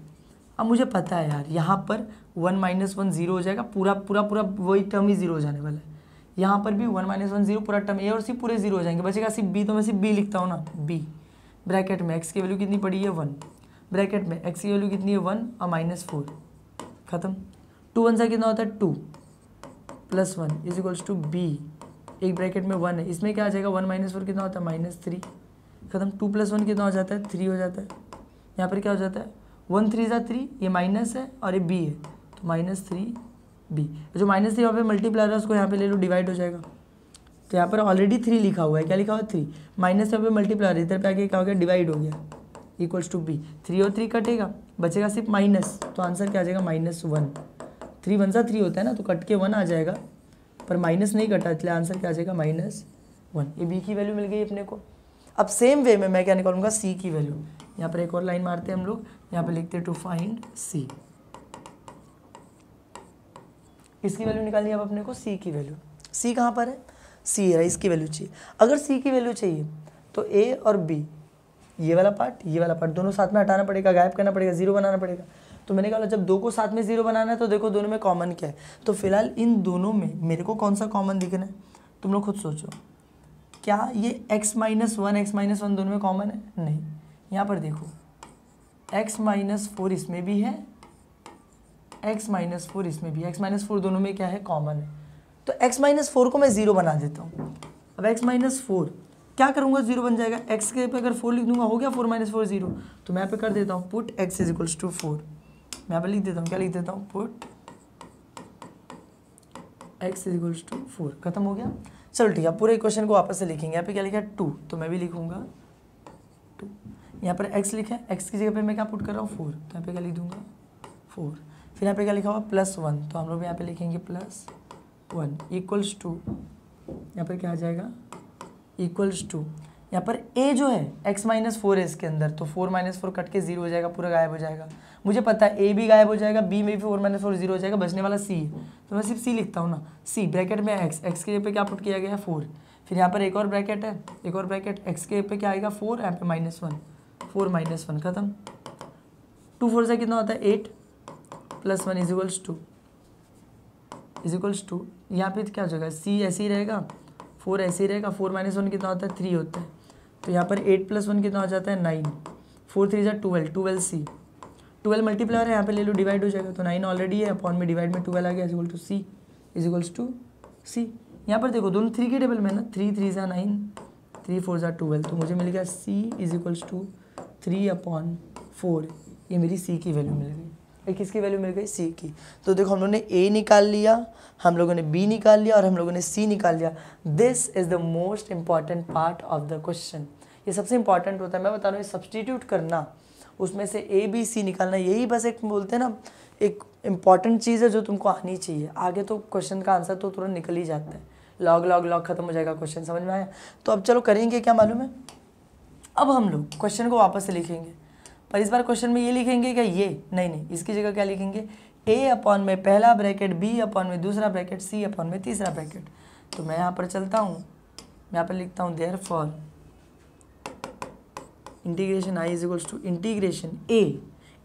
अब मुझे पता है यार यहाँ पर वन माइनस वन ज़ीरो हो जाएगा पूरा पूरा पूरा वही टर्म ही ज़ीरो हो जाने वाला है यहाँ पर भी वन माइनस वन जीरो पूरा टर्म ए और सी पूरे जीरो हो जाएंगे बचेगा सिर्फ बी तो मैं सिर्फ बी लिखता हूँ ना बी ब्रैकेट में एक्स की वैल्यू कितनी पड़ी है वन ब्रैकेट में एक्स की वैल्यू कितनी है वन और माइनस फोर खत्म टू वन सा कितना होता है two plus one is equals to b एक ब्रैकेट में वन है इसमें क्या आ जाएगा वन माइनस फोर कितना होता है माइनस थ्री खत्म टू प्लस वन कितना हो जाता है थ्री हो जाता है यहाँ पर क्या हो जाता है वन थ्री ज़ा थ्री ये माइनस है और ये बी है तो माइनस थ्री बी जो माइनस थ्री यहाँ पर मल्टीप्लायर है उसको यहाँ पे ले लो डिवाइड हो जाएगा तो यहाँ पर ऑलरेडी थ्री लिखा हुआ है क्या लिखा हुआ है थ्री माइनस यहाँ पे मल्टीप्लायर है इधर पे आके क्या हो गया डिवाइड हो गया इक्वल्स टू बी थ्री और थ्री कटेगा बचेगा सिर्फ माइनस तो आंसर क्या आ जाएगा माइनस वन थ्री वन सा थ्री होता है ना तो कट के वन आ जाएगा पर माइनस नहीं कटा इसलिए आंसर क्या आ जाएगा माइनस वन ये बी की वैल्यू मिल गई अपने को अब सेम वे में मैं क्या निकालूंगा सी की वैल्यू यहाँ पर एक और लाइन मारते हैं हम लोग यहाँ पर लिखते हैं टू फाइंड सी इसकी वैल्यू निकालनी है अब अपने को सी की वैल्यू सी कहाँ पर है सी है इसकी वैल्यू चाहिए अगर सी की वैल्यू चाहिए तो ए और बी ये वाला पार्ट ये वाला पार्ट दोनों साथ में हटाना पड़ेगा गायब करना पड़ेगा जीरो बनाना पड़ेगा तो मैंने कहा जब दो को साथ में जीरो बनाना है तो देखो दोनों में कॉमन क्या है तो फिलहाल इन दोनों में मेरे को कौन सा कॉमन दिख रहा है तुम लोग खुद सोचो क्या ये x minus one x minus one दोनों में कॉमन है नहीं यहाँ पर देखो x माइनस फोर इसमें भी है एक्स माइनस फोर इसमें भी एक्स माइनस फोर दोनों में क्या है कॉमन है तो एक्स माइनस फोर को मैं ज़ीरो बना देता हूँ अब एक्स माइनस फोर क्या करूँगा जीरो बन जाएगा एक्स के पे अगर फोर लिख दूंगा हो गया फोर माइनस फोर जीरो तो मैं यहाँ पे कर देता हूँ put x is equals to four मैं यहाँ पे लिख देता हूँ क्या लिख देता हूँ put x is equals to four खत्म हो गया चलो ठीक है पूरे क्वेश्चन को वापस से लिखेंगे यहाँ पे क्या लिखा है टू तो मैं भी लिखूंगा टू यहाँ पर एक्स लिखा है एक्स की जगह पर मैं क्या पुट कर रहा हूँ फोर तो यहाँ पे क्या लिख दूंगा फोर फिर यहाँ पे क्या लिखा हुआ प्लस वन तो हम लोग यहाँ पे लिखेंगे प्लस वन इक्वल्स टू यहाँ पर क्या आ जाएगा इक्वल्स टू यहाँ पर ए जो है एक्स माइनस फोर है इसके अंदर तो फोर माइनस फोर कट के जीरो हो जाएगा पूरा गायब हो जाएगा मुझे पता है ए भी गायब हो जाएगा बी में भी फोर माइनस फोर जीरो हो जाएगा बचने वाला सी तो मैं सिर्फ सी लिखता हूँ ना सी ब्रैकेट में एक्स एक्स के पे क्या पुट किया गया है फोर फिर यहाँ पर एक और ब्रैकेट है एक और ब्रैकेट एक्स के पे क्या आएगा फोर यहाँ पे minus one four minus one खत्म टू फोर से कितना होता है eight plus one is equals to is equals to यहाँ पे क्या हो जाएगा सी ऐसे ही रहेगा फोर ऐसे ही रहेगा फोर माइनस वन कितना होता है थ्री होता है तो यहाँ पर एट प्लस वन कितना हो जाता है नाइन फोर थ्री ज़ार twelve twelve c twelve multiplier है यहाँ पे ले लो डिवाइड हो जाएगा तो नाइन ऑलरेडी है अपॉन में डिवाइड में ट्वेल्व आ गया is equal to c is equals to c यहाँ पर देखो दोनों थ्री के टेबल में ना थ्री थ्री जो नाइन थ्री फोर जो ट्वेल्व तो मुझे मिल गया c is equals to three upon four ये मेरी सी की वैल्यू मिल गई फिर किसकी वैल्यू मिल गई सी की तो देखो हम लोगों ने ए निकाल लिया हम लोगों ने बी निकाल लिया और हम लोगों ने सी निकाल लिया this is the most important part of the question ये सबसे इंपॉर्टेंट होता है मैं बता रहा हूँ ये सब्सटीट्यूट करना उसमें से ए बी सी निकालना यही बस एक बोलते हैं ना एक इंपॉर्टेंट चीज़ है जो तुमको आनी चाहिए आगे तो क्वेश्चन का आंसर तो तुरंत निकल ही जाता है लॉग लॉग लॉग खत्म हो जाएगा क्वेश्चन समझ में आया तो अब चलो करेंगे क्या मालूम है अब हम लोग क्वेश्चन को वापस से लिखेंगे पर इस बार क्वेश्चन में ये लिखेंगे क्या ये नहीं नहीं इसकी जगह क्या लिखेंगे ए अपॉन में पहला ब्रैकेट बी अपॉन में दूसरा ब्रैकेट सी अपॉन में तीसरा ब्रैकेट तो मैं यहाँ पर चलता हूँ मैं यहाँ पर लिखता हूँ therefore integration I is equals to integration a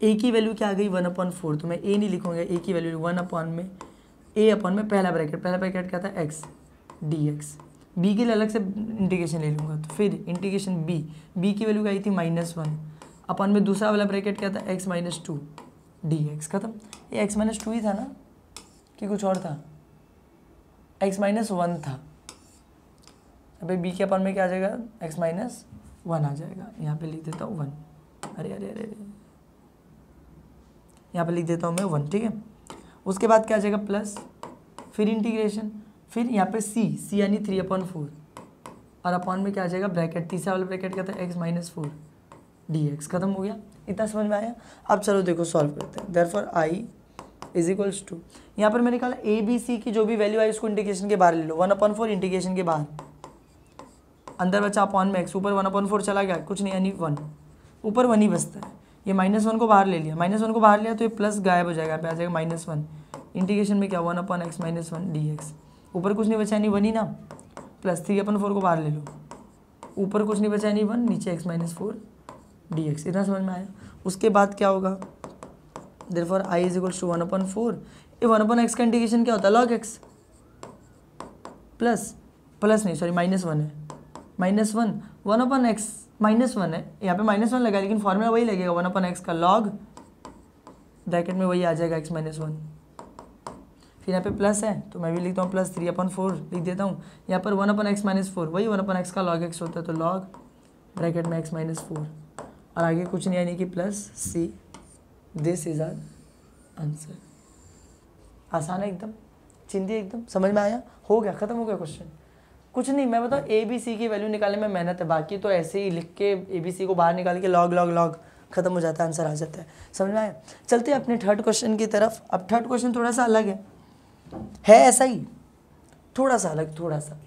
a की वैल्यू क्या आ गई वन अपॉन फोर तो मैं ए नहीं लिखूंगा ए की वैल्यू वन अपॉन में ए अपॉन में पहला ब्रैकेट पहला ब्रैकेट क्या था एक्स डी एक्स बी के लिए अलग से इंटीग्रेशन ले लूँगा तो फिर इंटीग्रेशन बी बी की वैल्यू क्या आई थी माइनस वन अपन में दूसरा वाला ब्रैकेट क्या था x minus two D x खत्म ये एक्स माइनस टू ही था ना कि कुछ और था एक्स माइनस वन था अबे बी के अपन में क्या आ जाएगा एक्स माइनस वन आ जाएगा यहाँ पे लिख देता हूँ वन अरे अरे अरे अरे यहाँ पे लिख देता हूँ मैं वन ठीक है उसके बाद क्या आ जाएगा प्लस फिर इंटीग्रेशन फिर यहाँ पे सी सी यानी थ्री अपॉन फोर और अपॉन में क्या आ जाएगा ब्रैकेट तीसरा वाला ब्रैकेट क्या था x minus four d x खत्म हो गया इतना समझ में आया अब चलो देखो सॉल्व करते हैं therefore I is equals to यहाँ पर मैंने कहा ए बी सी की जो भी वैल्यू आई उसको इंटीग्रेशन के बाहर ले लो वन अपॉन फोर इंटीग्रेशन के बाहर अंदर बचा अपॉन में एक्स ऊपर वन अपॉन फोर चला गया कुछ नहीं यानी वन ऊपर वन ही बचता है ये माइनस वन को बाहर ले लिया माइनस वन को बाहर लिया तो ये प्लस गायब हो जाएगा पे आ जाएगा माइनस वन इंटीग्रेशन में क्या one upon x minus one d x ऊपर कुछ नहीं बचा नहीं वन ही ना प्लस थ्री अपन फोर को बाहर ले लो ऊपर कुछ नहीं बचा नहीं वन नीचे x minus four d x इतना समझ में आया उसके बाद क्या होगा therefore I is equal to one upon four ये वन अपन एक्स का इंडिकेशन क्या होता है लॉग एक्स प्लस प्लस नहीं सॉरी माइनस वन है minus one one upon x minus one है यहाँ पे माइनस वन लगा लेकिन फॉर्मूला वही लगेगा वन अपन एक्स का लॉग ब्रैकेट में वही आ जाएगा एक्स माइनस वन फिर यहाँ पे प्लस है तो मैं भी लिखता हूँ प्लस थ्री अपन फोर लिख देता हूँ यहाँ पर one upon x minus four वही वन अपन एक्स का लॉग एक्स होता है तो लॉग ब्रैकेट में एक्स माइनस फोर और आगे कुछ नहीं यानी कि plus C this is our answer आसान है एकदम चिंदी एकदम समझ में आया हो गया ख़त्म हो गया क्वेश्चन कुछ नहीं मैं बताऊँ ए बी सी की वैल्यू निकालने में मेहनत है बाकी तो ऐसे ही लिख के ए बी सी को बाहर निकाल के लॉग लॉग लॉग खत्म हो जाता है आंसर आ जाता है समझ में आया चलते हैं अपने थर्ड क्वेश्चन की तरफ अब थर्ड क्वेश्चन थोड़ा सा अलग है है ऐसा ही थोड़ा सा अलग थोड़ा सा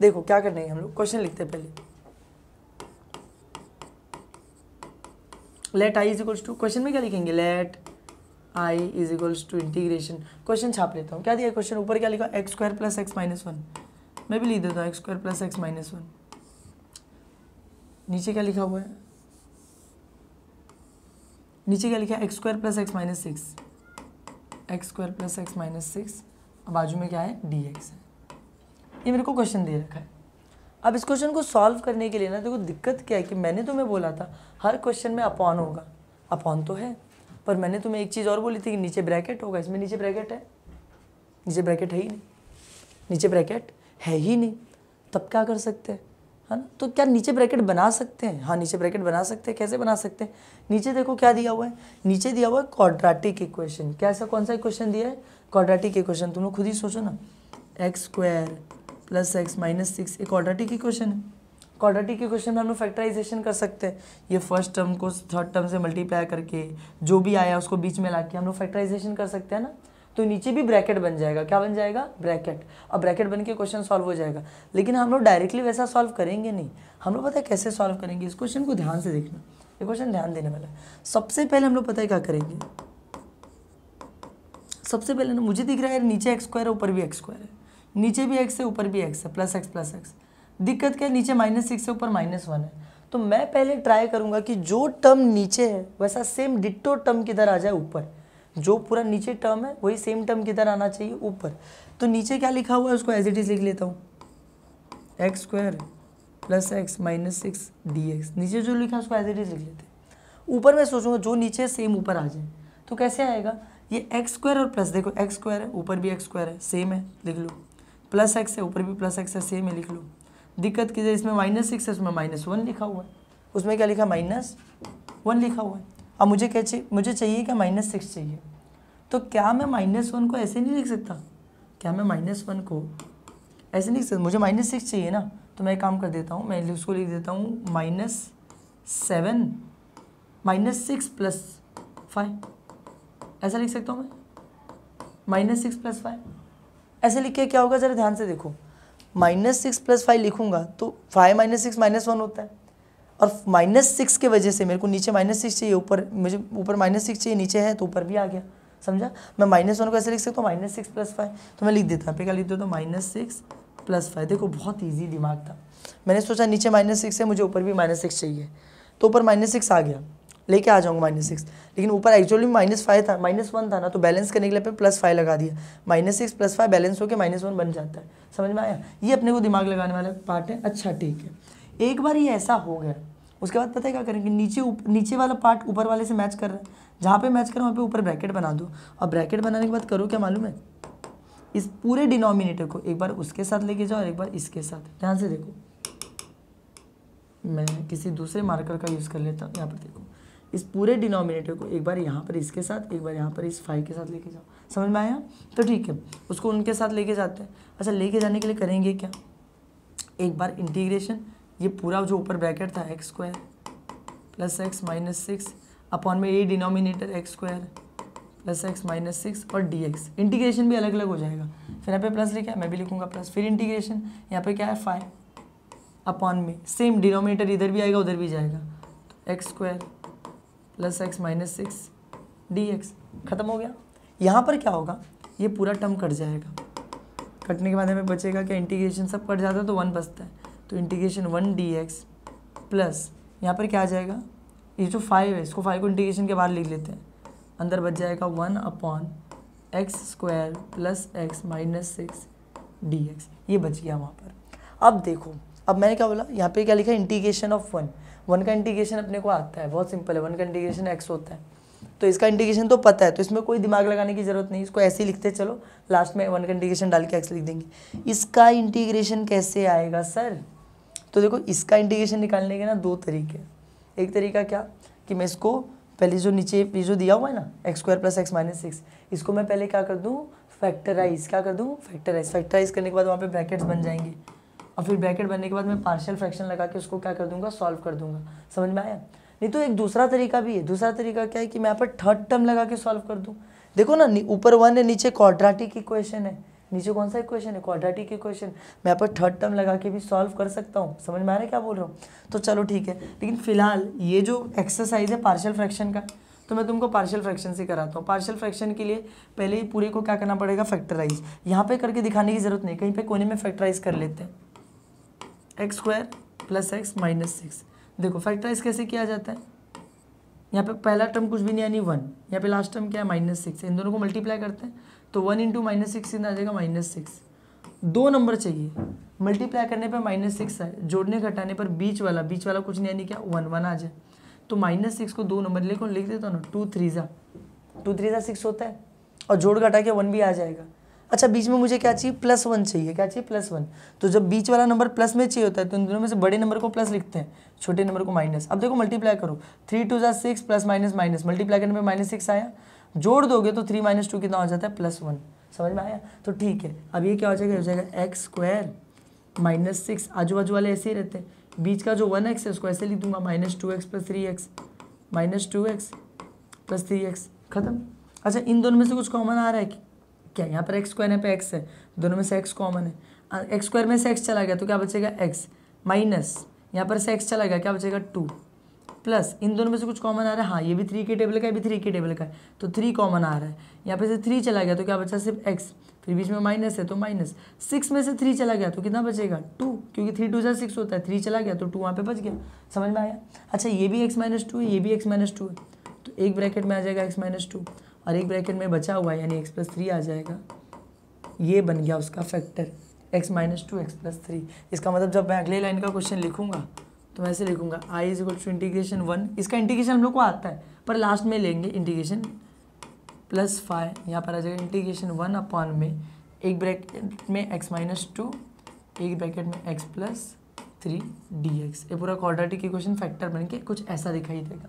देखो क्या करना है हम लोग क्वेश्चन लिखते हैं पहले let I is equals to question में क्या लिखेंगे let I is equals to integration question छाप लेता हूँ क्या दिया क्वेश्चन ऊपर क्या लिखा x square plus x minus one मैं भी लिख देता हूँ x square plus x minus one नीचे क्या लिखा हुआ है नीचे क्या लिखा है x square plus x minus six x square plus x minus six बाजू में क्या है डी एक्स है ये मेरे को क्वेश्चन दे रखा है अब इस क्वेश्चन को सॉल्व करने के लिए ना देखो दिक्कत क्या है कि मैंने तुम्हें बोला था हर क्वेश्चन में अपॉन होगा अपॉन तो है पर मैंने तुम्हें एक चीज़ और बोली थी कि नीचे ब्रैकेट होगा इसमें नीचे ब्रैकेट है नीचे ब्रैकेट है ही नहीं नीचे ब्रैकेट है ही नहीं तब क्या कर सकते हैं है ना तो क्या नीचे ब्रैकेट बना सकते हैं हाँ नीचे ब्रैकेट बना सकते हैं कैसे बना सकते हैं नीचे देखो क्या दिया हुआ है नीचे दिया हुआ है क्वाड्रेटिक इक्वेशन कैसा कौन सा इक्वेशन दिया है क्वाड्रेटिक इक्वेशन तुम लोग खुद ही सोचो ना x square plus x minus six एक क्वाड्रेटिक इक्वेशन है क्वाड्रेटिक इक्वेशन में हम लोग फैक्टराइजेशन कर सकते हैं ये फर्स्ट टर्म को थर्ड टर्म से मल्टीप्लाई करके जो भी आया उसको बीच में ला के हम लोग फैक्टराइजेशन कर सकते हैं ना तो नीचे भी ब्रैकेट बन जाएगा क्या बन जाएगा ब्रैकेट अब ब्रैकेट बन के क्वेश्चन सॉल्व हो जाएगा लेकिन हम लोग डायरेक्टली वैसा सॉल्व करेंगे नहीं हम लोग पता है कैसे सॉल्व करेंगे इस क्वेश्चन को ध्यान से देखना ये क्वेश्चन ध्यान देने वाला है सबसे पहले हम लोग पता है क्या करेंगे सबसे पहले ना मुझे दिख रहा है नीचे एक्स स्क्वायर है ऊपर भी एक्स स्क्वायर है नीचे भी एक्स है ऊपर भी एक्स है प्लस एक्स प्लस एक्स दिक्कत क्या है नीचे माइनस सिक्स है ऊपर माइनस वन है तो मैं पहले ट्राई करूँगा कि जो टर्म नीचे है वैसा सेम डिट्टो टर्म किधर आ जाए ऊपर जो पूरा नीचे टर्म है वही सेम टर्म किधर आना चाहिए ऊपर तो नीचे क्या लिखा हुआ है उसको एज इट इज़ लिख लेता हूँ x square plus x minus six d x नीचे जो लिखा है उसको एज इट इज़ लिख लेते हैं ऊपर मैं सोचूंगा जो नीचे सेम ऊपर आ जाए तो कैसे आएगा ये एक्स स्क्वायर और प्लस देखो एक्स स्क्वायर है ऊपर भी एक्स स्क्वायर है सेम है लिख लो प्लस एक्स है ऊपर भी प्लस एक्स है सेम है लिख लो दिक्कत जाए इसमें माइनस सिक्स है उसमें माइनस वन लिखा हुआ है उसमें क्या लिखा माइनस वन लिखा हुआ है अब मुझे क्या चाहिए मुझे चाहिए क्या माइनस सिक्स चाहिए तो क्या मैं माइनस वन को ऐसे नहीं लिख सकता क्या मैं माइनस वन को ऐसे नहीं लिख सकता मुझे माइनस सिक्स चाहिए ना तो मैं एक काम कर देता हूँ मैं उसको लिख देता हूँ minus seven minus six plus five ऐसा लिख सकता हूँ मैं माइनस सिक्स प्लस फाइव ऐसे लिख के क्या होगा ज़रा ध्यान से देखो माइनस सिक्स प्लस फाइव लिखूंगा तो five minus six minus one होता है और माइनस सिक्स के वजह से मेरे को नीचे माइनस सिक्स चाहिए ऊपर मुझे ऊपर माइनस सिक्स चाहिए नीचे है तो ऊपर भी आ गया समझा मैं माइनस वन को ऐसे लिख सकता हूँ माइनस सिक्स प्लस फाइव तो मैं लिख देता हूँ क्या लिख देता हूँ माइनस सिक्स प्लस फाइव देखो बहुत ईजी दिमाग था मैंने सोचा नीचे माइनस सिक्स है मुझे ऊपर भी माइनस सिक्स चाहिए तो ऊपर माइनस सिक्स आ गया लेके आ जाऊँगा माइनस सिक्स लेकिन ऊपर एक्चुअली माइनस फाइव था माइनस वन था ना तो बैलेंस करने के लिए अपने प्लस फाइव लगा दिया minus six plus five balance होकर माइनस वन बन जाता है समझ में आया ये अपने को दिमाग लगाने वाला पार्ट है अच्छा ठीक है एक बार ये ऐसा हो गया उसके बाद पता है क्या करेंगे नीचे उप, नीचे वाला पार्ट ऊपर वाले से मैच कर रहा है जहाँ पे मैच कर वहाँ पर ऊपर ब्रैकेट बना दो और ब्रैकेट बनाने के बाद करो क्या मालूम है इस पूरे डिनोमिनेटर को एक बार उसके साथ लेके जाओ और एक बार इसके साथ ध्यान से देखो मैं किसी दूसरे मार्कर का यूज़ कर लेता हूँ यहाँ पर देखो इस पूरे डिनोमिनेटर को एक बार यहाँ पर इसके साथ एक बार यहाँ पर इस फाइव के साथ लेके जाओ समझ में आया तो ठीक है उसको उनके साथ लेके जाते हैं अच्छा लेके जाने के लिए करेंगे क्या एक बार इंटीग्रेशन ये पूरा जो ऊपर ब्रैकेट था x square plus x minus six upon में ये denominator x square plus x minus six और डी एक्स इंटीग्रेशन भी अलग अलग हो जाएगा फिर यहाँ पे प्लस लिखा है मैं भी लिखूंगा प्लस फिर इंटीग्रेशन यहाँ पे क्या है फाइव अपॉन में सेम डिनोमिनेटर इधर भी आएगा उधर भी जाएगा एक्स तो square plus x minus six d x ख़त्म हो गया यहाँ पर क्या होगा ये पूरा टर्म कट जाएगा कटने के बाद हमें बचेगा क्या इंटीग्रेशन सब कट जाता है तो वन बचता है तो integration one d x plus यहाँ पर क्या आ जाएगा ये जो फाइव है इसको फाइव को इंटीग्रेशन के बाहर लिख लेते हैं अंदर बच जाएगा one upon x square plus x minus six d x ये बच गया वहाँ पर अब देखो अब मैंने क्या बोला यहाँ पे क्या लिखा इंटीग्रेशन ऑफ वन वन का इंटीग्रेशन अपने को आता है बहुत सिंपल है वन का इंटीग्रेशन एक्स होता है तो इसका इंटीग्रेशन तो पता है तो इसमें कोई दिमाग लगाने की जरूरत नहीं इसको ऐसे ही लिखते चलो लास्ट में वन का इंटीग्रेशन डाल के एक्स लिख देंगे इसका इंटीग्रेशन कैसे आएगा सर तो देखो इसका इंटीग्रेशन निकालने के ना दो तरीके एक तरीका क्या कि मैं इसको पहले जो नीचे जो दिया हुआ है ना x square plus x minus six इसको मैं पहले क्या कर दूँ फैक्टराइज क्या कर दूँ फैक्टराइज फैक्टराइज करने के बाद वहाँ पे ब्रैकेट्स बन जाएंगे और फिर ब्रैकेट बनने के बाद मैं पार्शियल फ्रैक्शन लगा के उसको क्या कर दूंगा सॉल्व कर दूंगा समझ में आया नहीं तो एक दूसरा तरीका भी है दूसरा तरीका क्या है कि मैं यहाँ पर थर्ड टर्म लगा के सॉल्व कर दूँ देखो ना ऊपर वन है नीचे क्वाड्राटिक इक्वेशन है नीचे कौन सा इक्वेशन है क्वाड्रेटिक इक्वेशन मैं यहाँ पर थर्ड टर्म लगा के भी सॉल्व कर सकता हूँ समझ में आ रहा है क्या बोल रहा हूँ तो चलो ठीक है लेकिन फिलहाल ये जो एक्सरसाइज है पार्शियल फ्रैक्शन का तो मैं तुमको पार्शियल फ्रैक्शन से कराता हूँ पार्शियल फ्रैक्शन के लिए पहले ही पूरे को क्या करना पड़ेगा फैक्टराइज यहाँ पे करके दिखाने की जरूरत नहीं कहीं पे कोने में फैक्टराइज कर लेते हैं x square plus x minus six देखो फैक्टराइज कैसे किया जाता है यहाँ पे पहला टर्म कुछ भी नहीं यानी वन यहाँ पे लास्ट टर्म क्या है माइनस सिक्स इन दोनों को मल्टीप्लाई करते हैं तो वन इंटू माइनस सिक्स इन आ जाएगा माइनस सिक्स दो नंबर चाहिए मल्टीप्लाई करने पर माइनस सिक्स आए जोड़ने घटाने पर बीच वाला बीच वाला कुछ नहीं यानी क्या वन वन आ जाए तो माइनस सिक्स को दो नंबर लिखो लिख देता हूँ ना टू थ्री ज़ा टू थ्री ज़ा सिक्स होता है और जोड़ घटा के वन भी आ जाएगा अच्छा बीच में मुझे क्या चाहिए प्लस वन चाहिए क्या चाहिए प्लस वन तो जब बीच वाला नंबर प्लस में चाहिए होता है तो इन दोनों में से बड़े नंबर को प्लस लिखते हैं छोटे नंबर को माइनस अब देखो मल्टीप्लाई करो थ्री टू ज़ा six plus minus minus multiply करने में माइनस सिक्स आया जोड़ दोगे तो थ्री माइनस टू कितना हो जाता है प्लस वन समझ में आया तो ठीक है अब ये क्या हो जाएगा हो जाएगा एक्स स्क्वायर माइनस सिक्स आजू बाजू वाले ऐसे ही रहते हैं बीच का जो वन एक्स है उसको ऐसे लिख दूंगा minus two x plus three x minus two x plus three x खत्म अच्छा इन दोनों में से कुछ कॉमन आ रहा है कि क्या यहाँ पर एक्स स्क्वायर है पर एक्स है दोनों में से एक्स कॉमन है एक्स स्क्वायर में से एक्स चला गया तो क्या बचेगा एक्स माइनस यहाँ पर से एक्स चला गया क्या बचेगा टू प्लस इन दोनों में से कुछ कॉमन आ रहा है हाँ ये भी थ्री के टेबल का ये भी थ्री के टेबल का है तो थ्री कॉमन आ रहा है यहाँ पर से थ्री चला गया तो क्या बचा सिर्फ एक्स फिर बीच में माइनस है तो माइनस सिक्स में से थ्री चला गया तो कितना बचेगा टू क्योंकि थ्री टू ज़ार सिक्स होता है थ्री चला गया तो टू वहाँ पे बच गया समझ में आया अच्छा ये भी एक्स माइनस टू है ये भी एक्स माइनस टू है तो एक ब्रैकेट में आ जाएगा एक्स माइनस टू और एक ब्रैकेट में बचा हुआ है यानी एक्स प्लस थ्री आ जाएगा ये बन गया उसका factor x minus two x plus three इसका मतलब जब मैं अगले लाइन का क्वेश्चन लिखूंगा तो मैं ऐसे लिखूंगा I is equal to integration one इसका इंटीग्रेशन हम लोग को आता है पर लास्ट में लेंगे इंटीग्रेशन प्लस फाइव यहाँ पर आ जाएगा इंटीग्रेशन वन अपॉन में एक ब्रैकेट में एक्स माइनस टू एक ब्रैकेट में x plus three d x ये पूरा क्वाड्रेटिक इक्वेशन फैक्टर बन के कुछ ऐसा दिखाई देगा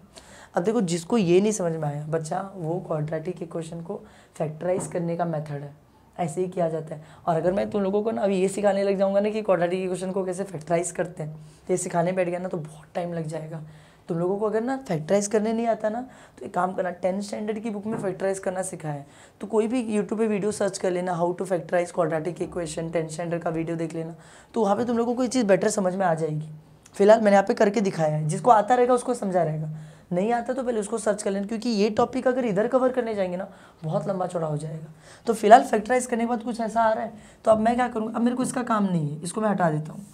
अब देखो जिसको ये नहीं समझ में आया बच्चा वो क्वाड्रेटिक इक्वेशन को फैक्टराइज करने का मेथड है ऐसे ही किया जाता है और अगर मैं तुम लोगों को ना अभी ये सिखाने लग जाऊंगा ना कि क्वाड्रेटिक इक्वेशन को कैसे फैक्टराइज करते हैं तो ये सिखाने बैठ गया ना तो बहुत टाइम लग जाएगा तुम लोगों को अगर ना फैक्टराइज करने नहीं आता ना तो एक काम करना टेंथ स्टैंडर्ड की बुक में फैक्टराइज करना सिखाया है तो कोई भी यूट्यूब पे वीडियो सर्च कर लेना how to factorise quadratic equation tenth standard का वीडियो देख लेना तो वहाँ पे तुम लोगों को ये चीज़ बेटर समझ में आ जाएगी फिलहाल मैंने यहाँ पे करके दिखाया है जिसको आता रहेगा उसको समझा रहेगा नहीं आता तो पहले उसको सर्च कर लेना क्योंकि ये टॉपिक अगर इधर कवर करने जाएंगे ना बहुत लंबा चौड़ा हो जाएगा तो फिलहाल फैक्टराइज करने के बाद कुछ ऐसा आ रहा है तो अब मैं क्या करूँगा अब मेरे को इसका काम नहीं है इसको मैं हटा देता हूँ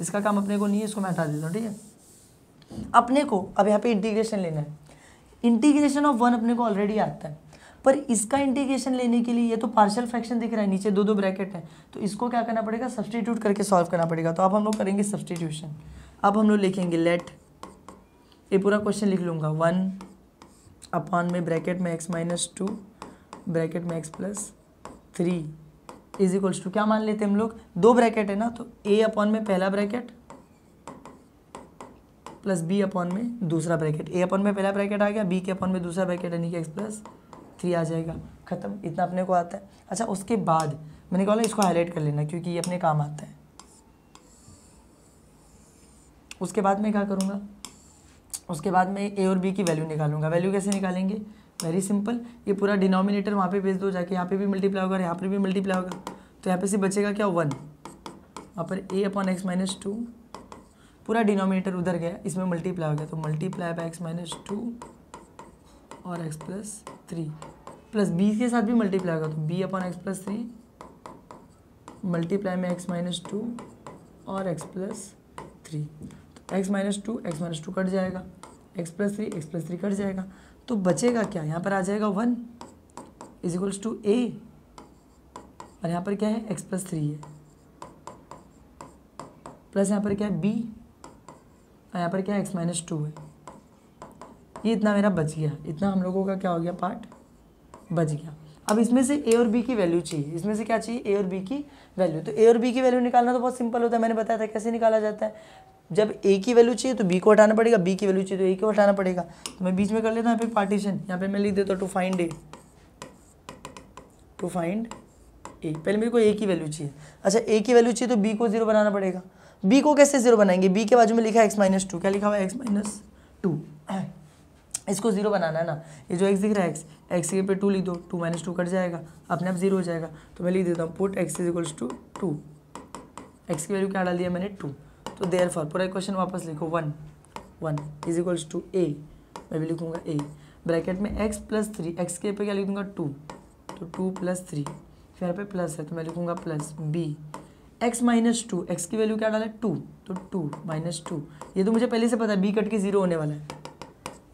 इसका काम अपने को नहीं है इसको मैं हटा देता हूँ ठीक है अपने को अब यहाँ पे इंटीग्रेशन लेना है इंटीग्रेशन ऑफ वन अपने को ऑलरेडी आता है पर इसका इंटीग्रेशन लेने के लिए ये तो पार्शियल फ्रैक्शन दिख रहा है नीचे दो दो ब्रैकेट है तो इसको क्या करना पड़ेगा सब्सटीट्यूट करके सॉल्व करना पड़ेगा तो अब हम लोग करेंगे सब्सटीट्यूशन अब हम लोग लिखेंगे लेट ये पूरा क्वेश्चन लिख लूँगा वन अपॉन में ब्रैकेट में एक्स माइनस टू ब्रैकेट में x plus three is equals to क्या मान लेते हम लोग दो ब्रैकेट है ना तो ए अपॉन में पहला ब्रैकेट प्लस बी अपॉन में दूसरा ब्रैकेट ए अपॉन में पहला ब्रैकेट आ गया बी के अपॉन में दूसरा ब्रैकेट यानी कि एक्स प्लस थ्री आ जाएगा खत्म इतना अपने को आता है अच्छा उसके बाद मैंने कहा इसको हाईलाइट कर लेना क्योंकि ये अपने काम आता है उसके बाद मैं क्या करूँगा उसके बाद मैं ए और बी की वैल्यू निकालूंगा वैल्यू कैसे निकालेंगे वेरी सिंपल ये पूरा डिनोमिनेटर वहाँ पे भेज दो जाके यहाँ पे भी मल्टीप्लाई होगा यहाँ पर भी मल्टीप्लाई होगा तो यहाँ पे से बचेगा क्या वन वहाँ पर A upon x minus two पूरा डिनोमिनेटर उधर गया इसमें मल्टीप्लाई हो गया तो multiply by x minus two और x plus three plus B के साथ भी मल्टीप्लाई होगा तो B upon x plus three multiply में एक्स माइनस टू और एक्स प्लस थ्री तो x minus two x minus two cut जाएगा x plus three x plus three cut जाएगा तो बचेगा क्या यहाँ पर आ जाएगा one is equals to A और यहाँ पर क्या है एक्स प्लस थ्री है प्लस यहाँ पर क्या है बी और यहाँ पर क्या है एक्स माइनस टू है ये इतना मेरा बच गया इतना हम लोगों का क्या हो गया पार्ट बच गया अब इसमें से ए और बी की वैल्यू चाहिए इसमें से क्या चाहिए ए और बी की वैल्यू तो ए और बी की वैल्यू निकालना तो बहुत सिंपल होता है मैंने बताया था कैसे निकाला जाता है जब ए की वैल्यू चाहिए तो बी को हटाना पड़ेगा बी की वैल्यू चाहिए तो ए को हटाना पड़ेगा तो मैं बीच में कर लेता हूँ यहाँ पे पार्टीशन यहाँ पे मैं लिख देता हूँ to find A to find A पहले मेरे को ए की वैल्यू चाहिए अच्छा ए की वैल्यू चाहिए तो बी को जीरो बनाना पड़ेगा बी को कैसे जीरो बनाएंगे बी के बाजू में लिखा है एक्स माइनस टू क्या लिखा हुआ है एक्स माइनस टू इसको जीरो बनाना है ना ये जो एक्स दिख रहा है एक्स एक्स के पे टू लिख दो टू माइनस टू कट जाएगा अपने आप जीरो हो जाएगा तो मैं लिख देता हूँ put x is equals to two x की वैल्यू क्या डाल दिया मैंने टू तो देयर फॉर पूरा क्वेश्चन वापस लिखो one one is equals to A मैं भी लिखूंगा ए ब्रैकेट में एक्स प्लस थ्री एक्स के पे क्या लिख दूंगा टू तो टू प्लस थ्री फिर यहाँ पे प्लस है तो मैं लिखूंगा plus B x minus two x की वैल्यू क्या डाला टू तो टू माइनस टू ये तो मुझे पहले से पता है बी कट के जीरो होने वाला है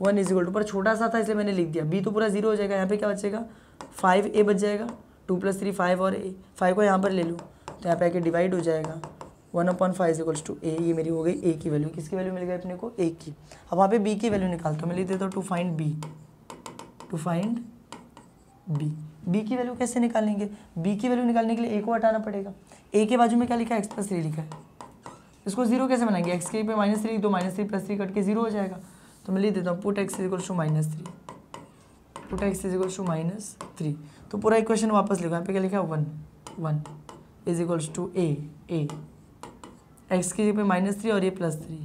वन इज इक्वल टू पर छोटा सा था इसलिए मैंने लिख दिया बी तो पूरा जीरो हो जाएगा यहाँ पे क्या बचेगा फाइव ए बच जाएगा टू प्लस थ्री फाइव और ए फाइव को यहाँ पर ले लूँ तो यहाँ पे आके डिवाइड हो जाएगा one upon five equals to A ये मेरी हो गई ए की वैल्यू किसकी वैल्यू मिल गई अपने को ए की अब वहाँ पे बी की वैल्यू निकालता हूँ मैं लिख देता हूँ to find B to find B B की वैल्यू कैसे निकालेंगे बी की वैल्यू निकालने के लिए ए को हटाना पड़ेगा ए के बाजू में क्या लिखा है एक्स प्लस थ्री लिखा है इसको जीरो कैसे बनाएंगे एक्स के पे माइनस थ्री तो minus three plus three cut के जीरो हो जाएगा तो मैं लिख देता हूँ put x equals to minus three put x equals to minus three तो पूरा इक्वेशन वापस लिखा यहाँ पे क्या लिखा है one one is equals to A A x की जगह पे माइनस थ्री और ये प्लस थ्री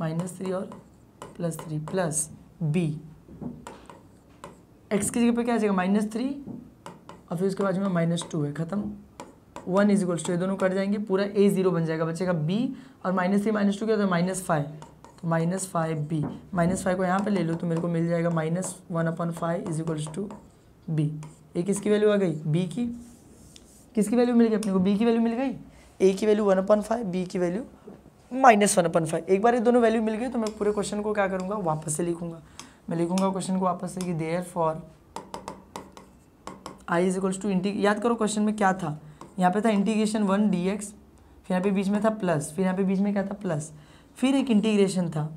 माइनस थ्री और plus three plus B x की जगह पे क्या आ जाएगा माइनस थ्री और फिर उसके बाद में माइनस टू है ख़त्म वन इज इक्वल्स टू ये दोनों कट जाएंगे पूरा ए जीरो बन जाएगा बच्चे का बी और माइनस थ्री माइनस टू क्या होता है माइनस फाइव तो minus five B minus five को यहाँ पे ले लो तो मेरे को मिल जाएगा minus one upon five is equals to B ये किसकी वैल्यू आ गई बी की किसकी वैल्यू मिल गई अपने को बी की वैल्यू मिल गई ए की value one upon five B की value minus one upon five एक बार ये दोनों वैल्यू मिल गई तो मैं पूरे क्वेश्चन को क्या करूँगा वापस से लिखूंगा मैं लिखूंगा क्वेश्चन को वापस से कि therefore I is equals to इंटी याद करो क्वेश्चन में क्या था यहाँ पे था इंटीग्रेशन वन डी एक्स फिर यहाँ पे बीच में था प्लस फिर यहाँ पे बीच में क्या था प्लस फिर एक इंटीग्रेशन था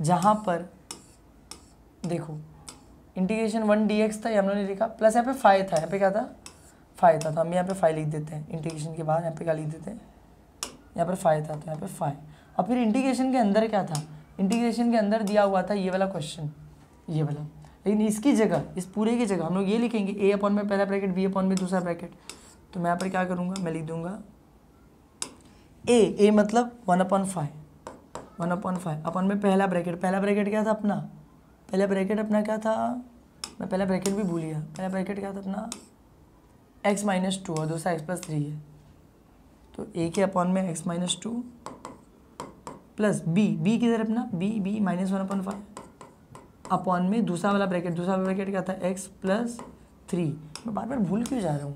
जहाँ पर देखो इंटीग्रेशन वन डी एक्स था ये हम लोगों ने लिखा प्लस यहाँ पे फाइव था यहाँ पे क्या था फाइव था तो हम यहाँ पे फाइव लिख देते हैं इंटीग्रेशन के बाद यहाँ पे क्या लिख देते हैं यहाँ पर फाइव था तो यहाँ पे फाइव और फिर इंटीग्रेशन के अंदर क्या था इंटीग्रेशन के अंदर दिया हुआ था ये वाला क्वेश्चन ये वाला लेकिन इसकी जगह इस पूरे की जगह हम लोग ये लिखेंगे ए अपॉन में पहला ब्रैकेट बी अपॉन में दूसरा ब्रैकेट तो मैं यहाँ पर क्या करूँगा मैं लिख दूँगा ए ए मतलब one upon five one upon five upon में पहला ब्रैकेट पहला ब्रैकेट क्या था अपना पहला ब्रैकेट अपना क्या था मैं पहला ब्रैकेट भी भूल गया पहला ब्रैकेट क्या था अपना एक्स माइनस टू और दूसरा एक्स प्लस थ्री है तो ए के अपॉन में x minus two plus B B किधर अपना B B minus one upon five upon में दूसरा वाला ब्रैकेट दूसरा वाला ब्रैकेट क्या था एक्स प्लस थ्री मैं बार बार भूल क्यों जा रहा हूँ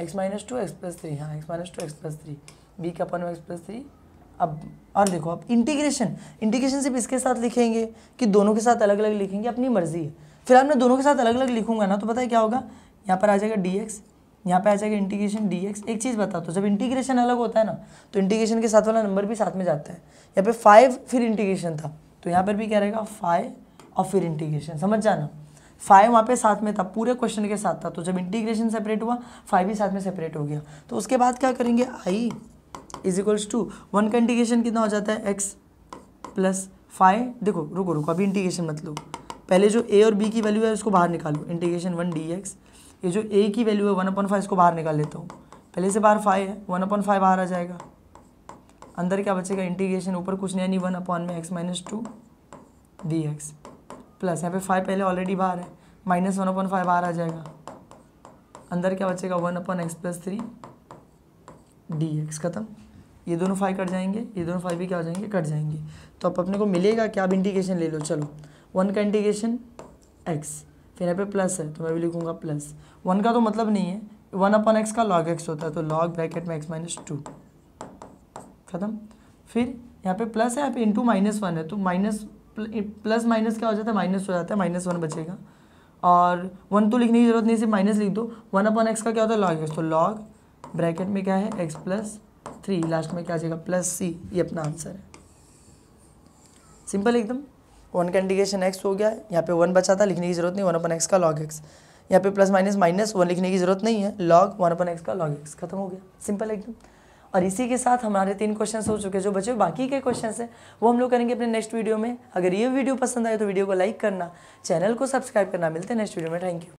x minus two x plus three हाँ x minus two x plus three B के अपॉन में एक्स प्लस थ्री अब और देखो अब इंटीग्रेशन इंटीग्रेशन सिर्फ इसके साथ लिखेंगे कि दोनों के साथ अलग अलग लिखेंगे अपनी मर्जी है फिलहाल मैं दोनों के साथ अलग अलग लिखूंगा ना तो पता है क्या होगा यहाँ पर आ जाएगा डी एक्स यहाँ पे आ जाएगा इंटीग्रेशन डी एक्स एक चीज़ बता दो तो, जब इंटीग्रेशन अलग होता है ना तो इंटीग्रेशन के साथ वाला नंबर भी साथ में जाता है यहाँ पे फाइव फिर इंटीग्रेशन था तो यहाँ पर भी क्या रहेगा फाइव और फिर इंटीग्रेशन समझ जाना फाइव वहाँ पे साथ में था पूरे क्वेश्चन के साथ था तो जब इंटीग्रेशन सेपरेट हुआ फाइव ही साथ में सेपरेट हो गया तो उसके बाद क्या करेंगे I is equals to one का इंटीग्रेशन कितना हो जाता है एक्स प्लस फाइव देखो रुको रुको अभी इंटीग्रेशन मतलब पहले जो ए और बी की वैल्यू है उसको बाहर निकालो इंटीग्रेशन वन डी एक्स ये जो ए की वैल्यू है वन अपॉइंट फाइव इसको बाहर निकाल लेता हूँ पहले से बाहर फाइव है वन अपॉइंट फाइव बाहर आ जाएगा अंदर क्या बचेगा इंटीग्रेशन ऊपर कुछ नहीं वन अपॉन में x minus two D x plus यहाँ पे फाइव पहले ऑलरेडी बाहर है माइनस वन अपॉइंट फाइव बाहर आ जाएगा अंदर क्या बचेगा one upon x plus three d x खत्म ये दोनों फाइव कट जाएंगे ये दोनों फाइव भी क्या हो जाएंगे कट जाएंगे तो अब अपने को मिलेगा क्या आप इंटीग्रेशन ले लो चलो वन का इंटीग्रेशन एक्स फिर यहाँ पे प्लस है तो मैं भी लिखूंगा प्लस वन का तो मतलब नहीं है वन अपन एक्स का लॉग एक्स होता है तो लॉग ब्रैकेट में एक्स माइनस टू खत्म फिर यहाँ पे प्लस है यहाँ पे इंटू माइनस वन है तो माइनस प्लस माइनस क्या हो जाता है माइनस हो जाता है माइनस वन बचेगा और वन तो लिखने की जरूरत नहीं सिर्फ माइनस लिख दो वन अपन एक्स का क्या होता है लॉग एक्स तो लॉग ब्रैकेट में क्या है एक्स प्लस थ्री लास्ट में क्या आ जाएगा प्लस सी ये अपना आंसर है सिंपल एकदम वन का इंडिकेशन एक्स हो गया यहाँ पे वन बचा था लिखने की जरूरत नहीं वन अपन एक्स का लॉग एक्स यहाँ पे प्लस माइनस माइनस वन लिखने की जरूरत नहीं है लॉग वन अपन एक्स का लॉग एक्स खत्म हो गया सिंपल एकदम और इसी के साथ हमारे तीन क्वेश्चन हो चुके हैं जो बचे बाकी के क्वेश्चन हैं वो हम लोग करेंगे अपने नेक्स्ट वीडियो में अगर ये वीडियो पसंद आए तो वीडियो को लाइक करना चैनल को सब्सक्राइब करना मिलते हैं नेक्स्ट वीडियो में थैंक यू